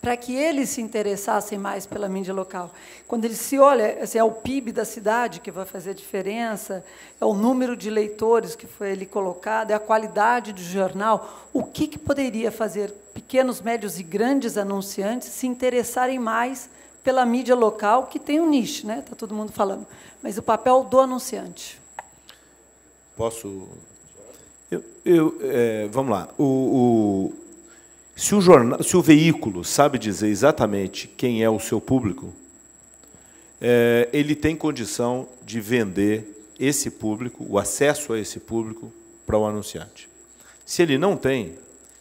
para que eles se interessassem mais pela mídia local. Quando ele se olha, assim, é o PIB da cidade que vai fazer a diferença, é o número de leitores que foi ali colocado, é a qualidade do jornal. O que, que poderia fazer pequenos, médios e grandes anunciantes se interessarem mais pela mídia local, que tem um nicho, né? Está todo mundo falando. Mas o papel do anunciante. Posso. Eu, eu é, vamos lá. o, o se o, jornal, se o veículo sabe dizer exatamente quem é o seu público, é, ele tem condição de vender esse público, o acesso a esse público, para o anunciante. Se ele não tem,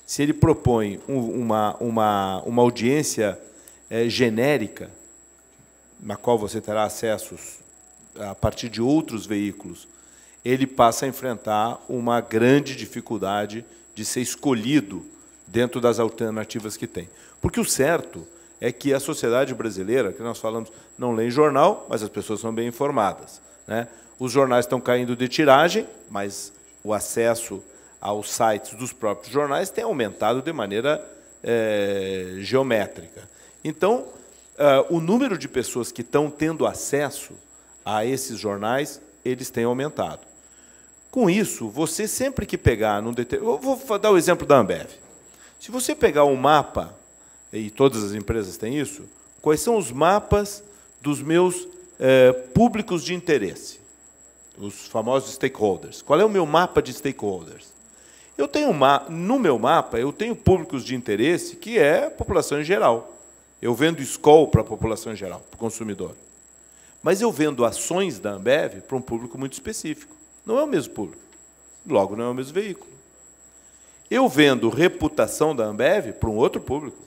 se ele propõe um, uma, uma, uma audiência é, genérica, na qual você terá acessos a partir de outros veículos, ele passa a enfrentar uma grande dificuldade de ser escolhido dentro das alternativas que tem. Porque o certo é que a sociedade brasileira, que nós falamos, não lê jornal, mas as pessoas são bem informadas. Né? Os jornais estão caindo de tiragem, mas o acesso aos sites dos próprios jornais tem aumentado de maneira é, geométrica. Então, eh, o número de pessoas que estão tendo acesso a esses jornais, eles têm aumentado. Com isso, você sempre que pegar num Vou dar o exemplo da Ambev. Se você pegar um mapa, e todas as empresas têm isso, quais são os mapas dos meus eh, públicos de interesse? Os famosos stakeholders. Qual é o meu mapa de stakeholders? Eu tenho uma, no meu mapa eu tenho públicos de interesse que é a população em geral. Eu vendo Skol para a população em geral, para o consumidor. Mas eu vendo ações da Ambev para um público muito específico. Não é o mesmo público. Logo, não é o mesmo veículo. Eu vendo reputação da Ambev para um outro público.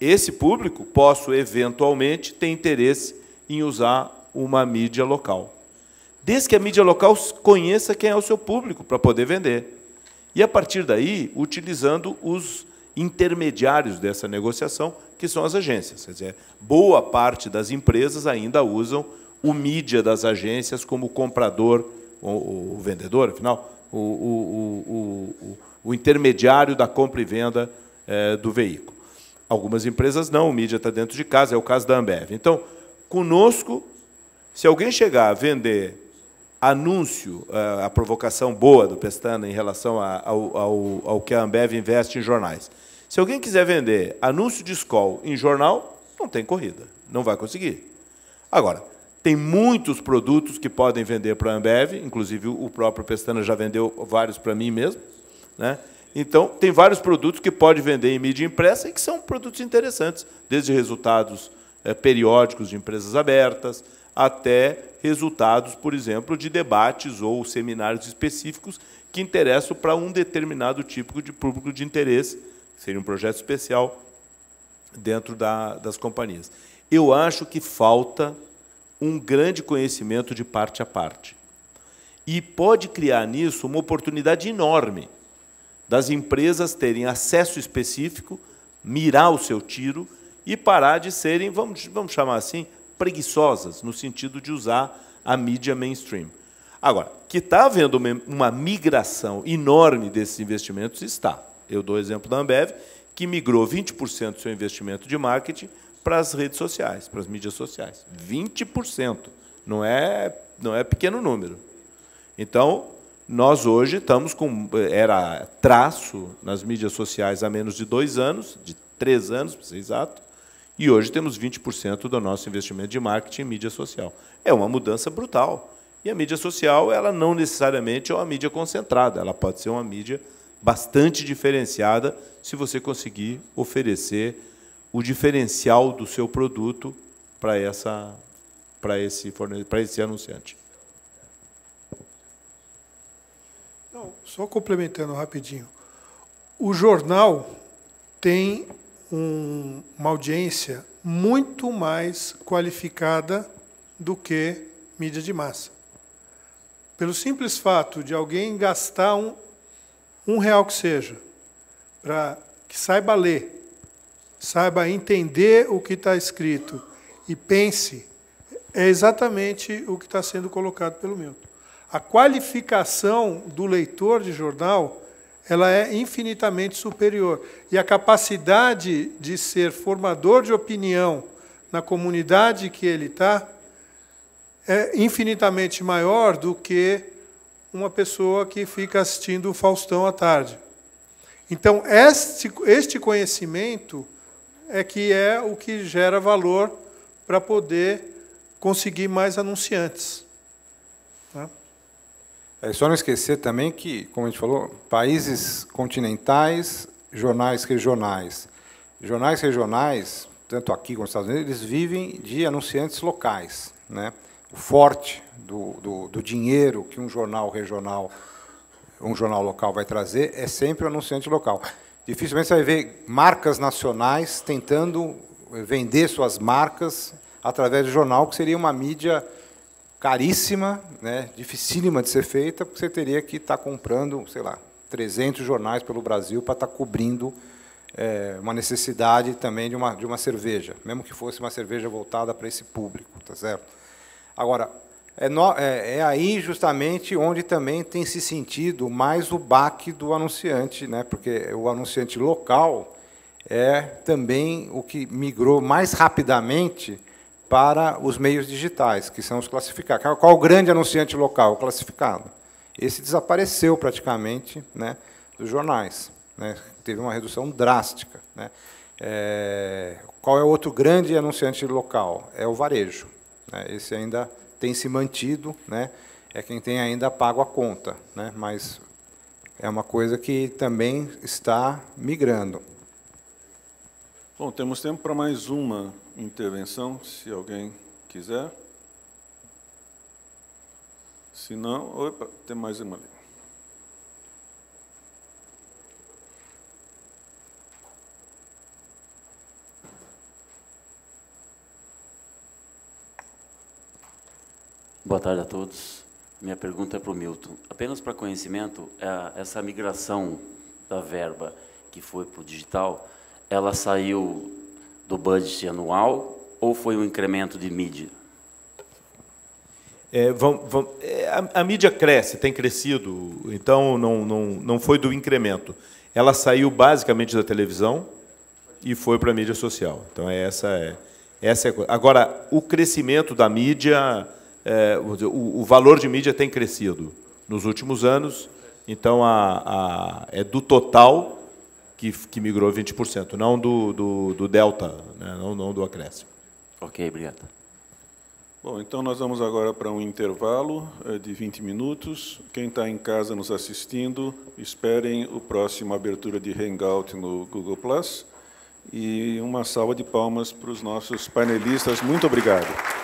Esse público posso eventualmente ter interesse em usar uma mídia local. Desde que a mídia local conheça quem é o seu público para poder vender. E a partir daí, utilizando os intermediários dessa negociação, que são as agências. Quer dizer, boa parte das empresas ainda usam o mídia das agências como comprador, ou vendedor, afinal, o, o, o, o intermediário da compra e venda é, do veículo. Algumas empresas não, o mídia está dentro de casa, é o caso da Ambev. Então, conosco, se alguém chegar a vender anúncio, é, a provocação boa do Pestana em relação ao, ao, ao que a Ambev investe em jornais, se alguém quiser vender anúncio de escol em jornal, não tem corrida, não vai conseguir. Agora, tem muitos produtos que podem vender para a Ambev, inclusive o próprio Pestana já vendeu vários para mim mesmo. Né? Então, tem vários produtos que pode vender em mídia impressa e que são produtos interessantes, desde resultados é, periódicos de empresas abertas até resultados, por exemplo, de debates ou seminários específicos que interessam para um determinado tipo de público de interesse, seria um projeto especial dentro da, das companhias. Eu acho que falta um grande conhecimento de parte a parte. E pode criar nisso uma oportunidade enorme das empresas terem acesso específico, mirar o seu tiro e parar de serem, vamos, vamos chamar assim, preguiçosas, no sentido de usar a mídia mainstream. Agora, que está havendo uma migração enorme desses investimentos, está. Eu dou o exemplo da Ambev, que migrou 20% do seu investimento de marketing para as redes sociais, para as mídias sociais. 20%. Não é, não é pequeno número. Então, nós hoje estamos com. Era traço nas mídias sociais há menos de dois anos, de três anos, para ser exato, e hoje temos 20% do nosso investimento de marketing em mídia social. É uma mudança brutal. E a mídia social, ela não necessariamente é uma mídia concentrada, ela pode ser uma mídia bastante diferenciada se você conseguir oferecer o diferencial do seu produto para essa para esse para esse anunciante. Não, só complementando rapidinho. O jornal tem um, uma audiência muito mais qualificada do que mídia de massa. Pelo simples fato de alguém gastar um, um real que seja, para que saiba ler, saiba entender o que está escrito e pense, é exatamente o que está sendo colocado pelo Milton. A qualificação do leitor de jornal ela é infinitamente superior. E a capacidade de ser formador de opinião na comunidade que ele está é infinitamente maior do que uma pessoa que fica assistindo o Faustão à tarde. Então, este, este conhecimento é que é o que gera valor para poder conseguir mais anunciantes. Tá? É só não esquecer também que, como a gente falou, países continentais, jornais regionais. Jornais regionais, tanto aqui como nos Estados Unidos, eles vivem de anunciantes locais. Né? O forte do, do, do dinheiro que um jornal regional, um jornal local vai trazer é sempre o anunciante local. Dificilmente você vai ver marcas nacionais tentando vender suas marcas através de jornal, que seria uma mídia caríssima, né, dificílima de ser feita, porque você teria que estar tá comprando, sei lá, 300 jornais pelo Brasil para estar tá cobrindo é, uma necessidade também de uma, de uma cerveja, mesmo que fosse uma cerveja voltada para esse público, tá certo? Agora, é, no, é, é, aí justamente onde também tem se sentido mais o baque do anunciante, né? porque o anunciante local é também o que migrou mais rapidamente para os meios digitais, que são os classificados. Qual o grande anunciante local? O classificado. Esse desapareceu praticamente né, dos jornais. Né? Teve uma redução drástica. Né? É, qual é o outro grande anunciante local? É o varejo. Né? Esse ainda tem se mantido, né? é quem tem ainda pago a conta, né? mas é uma coisa que também está migrando. Bom, temos tempo para mais uma intervenção, se alguém quiser. Se não, opa, tem mais uma ali. Boa tarde a todos. Minha pergunta é para o Milton. Apenas para conhecimento, é essa migração da verba que foi para o digital, ela saiu do budget anual ou foi um incremento de mídia? É, vão, vão, é, a, a, mídia cresce, tem crescido, então não, não, não foi do incremento. Ela saiu basicamente da televisão e foi para a mídia social. Então é essa é essa é, agora o crescimento da mídia é, dizer, o, o, valor de mídia tem crescido nos últimos anos, então a, a, é do total que, que migrou 20%, não do, do, do delta, né, não, não do acréscimo. Ok, obrigado. Bom, então nós vamos agora para um intervalo é, de 20 minutos. Quem está em casa nos assistindo, esperem o próximo abertura de Hangout no Google Plus. E uma salva de palmas para os nossos painelistas. Muito obrigado.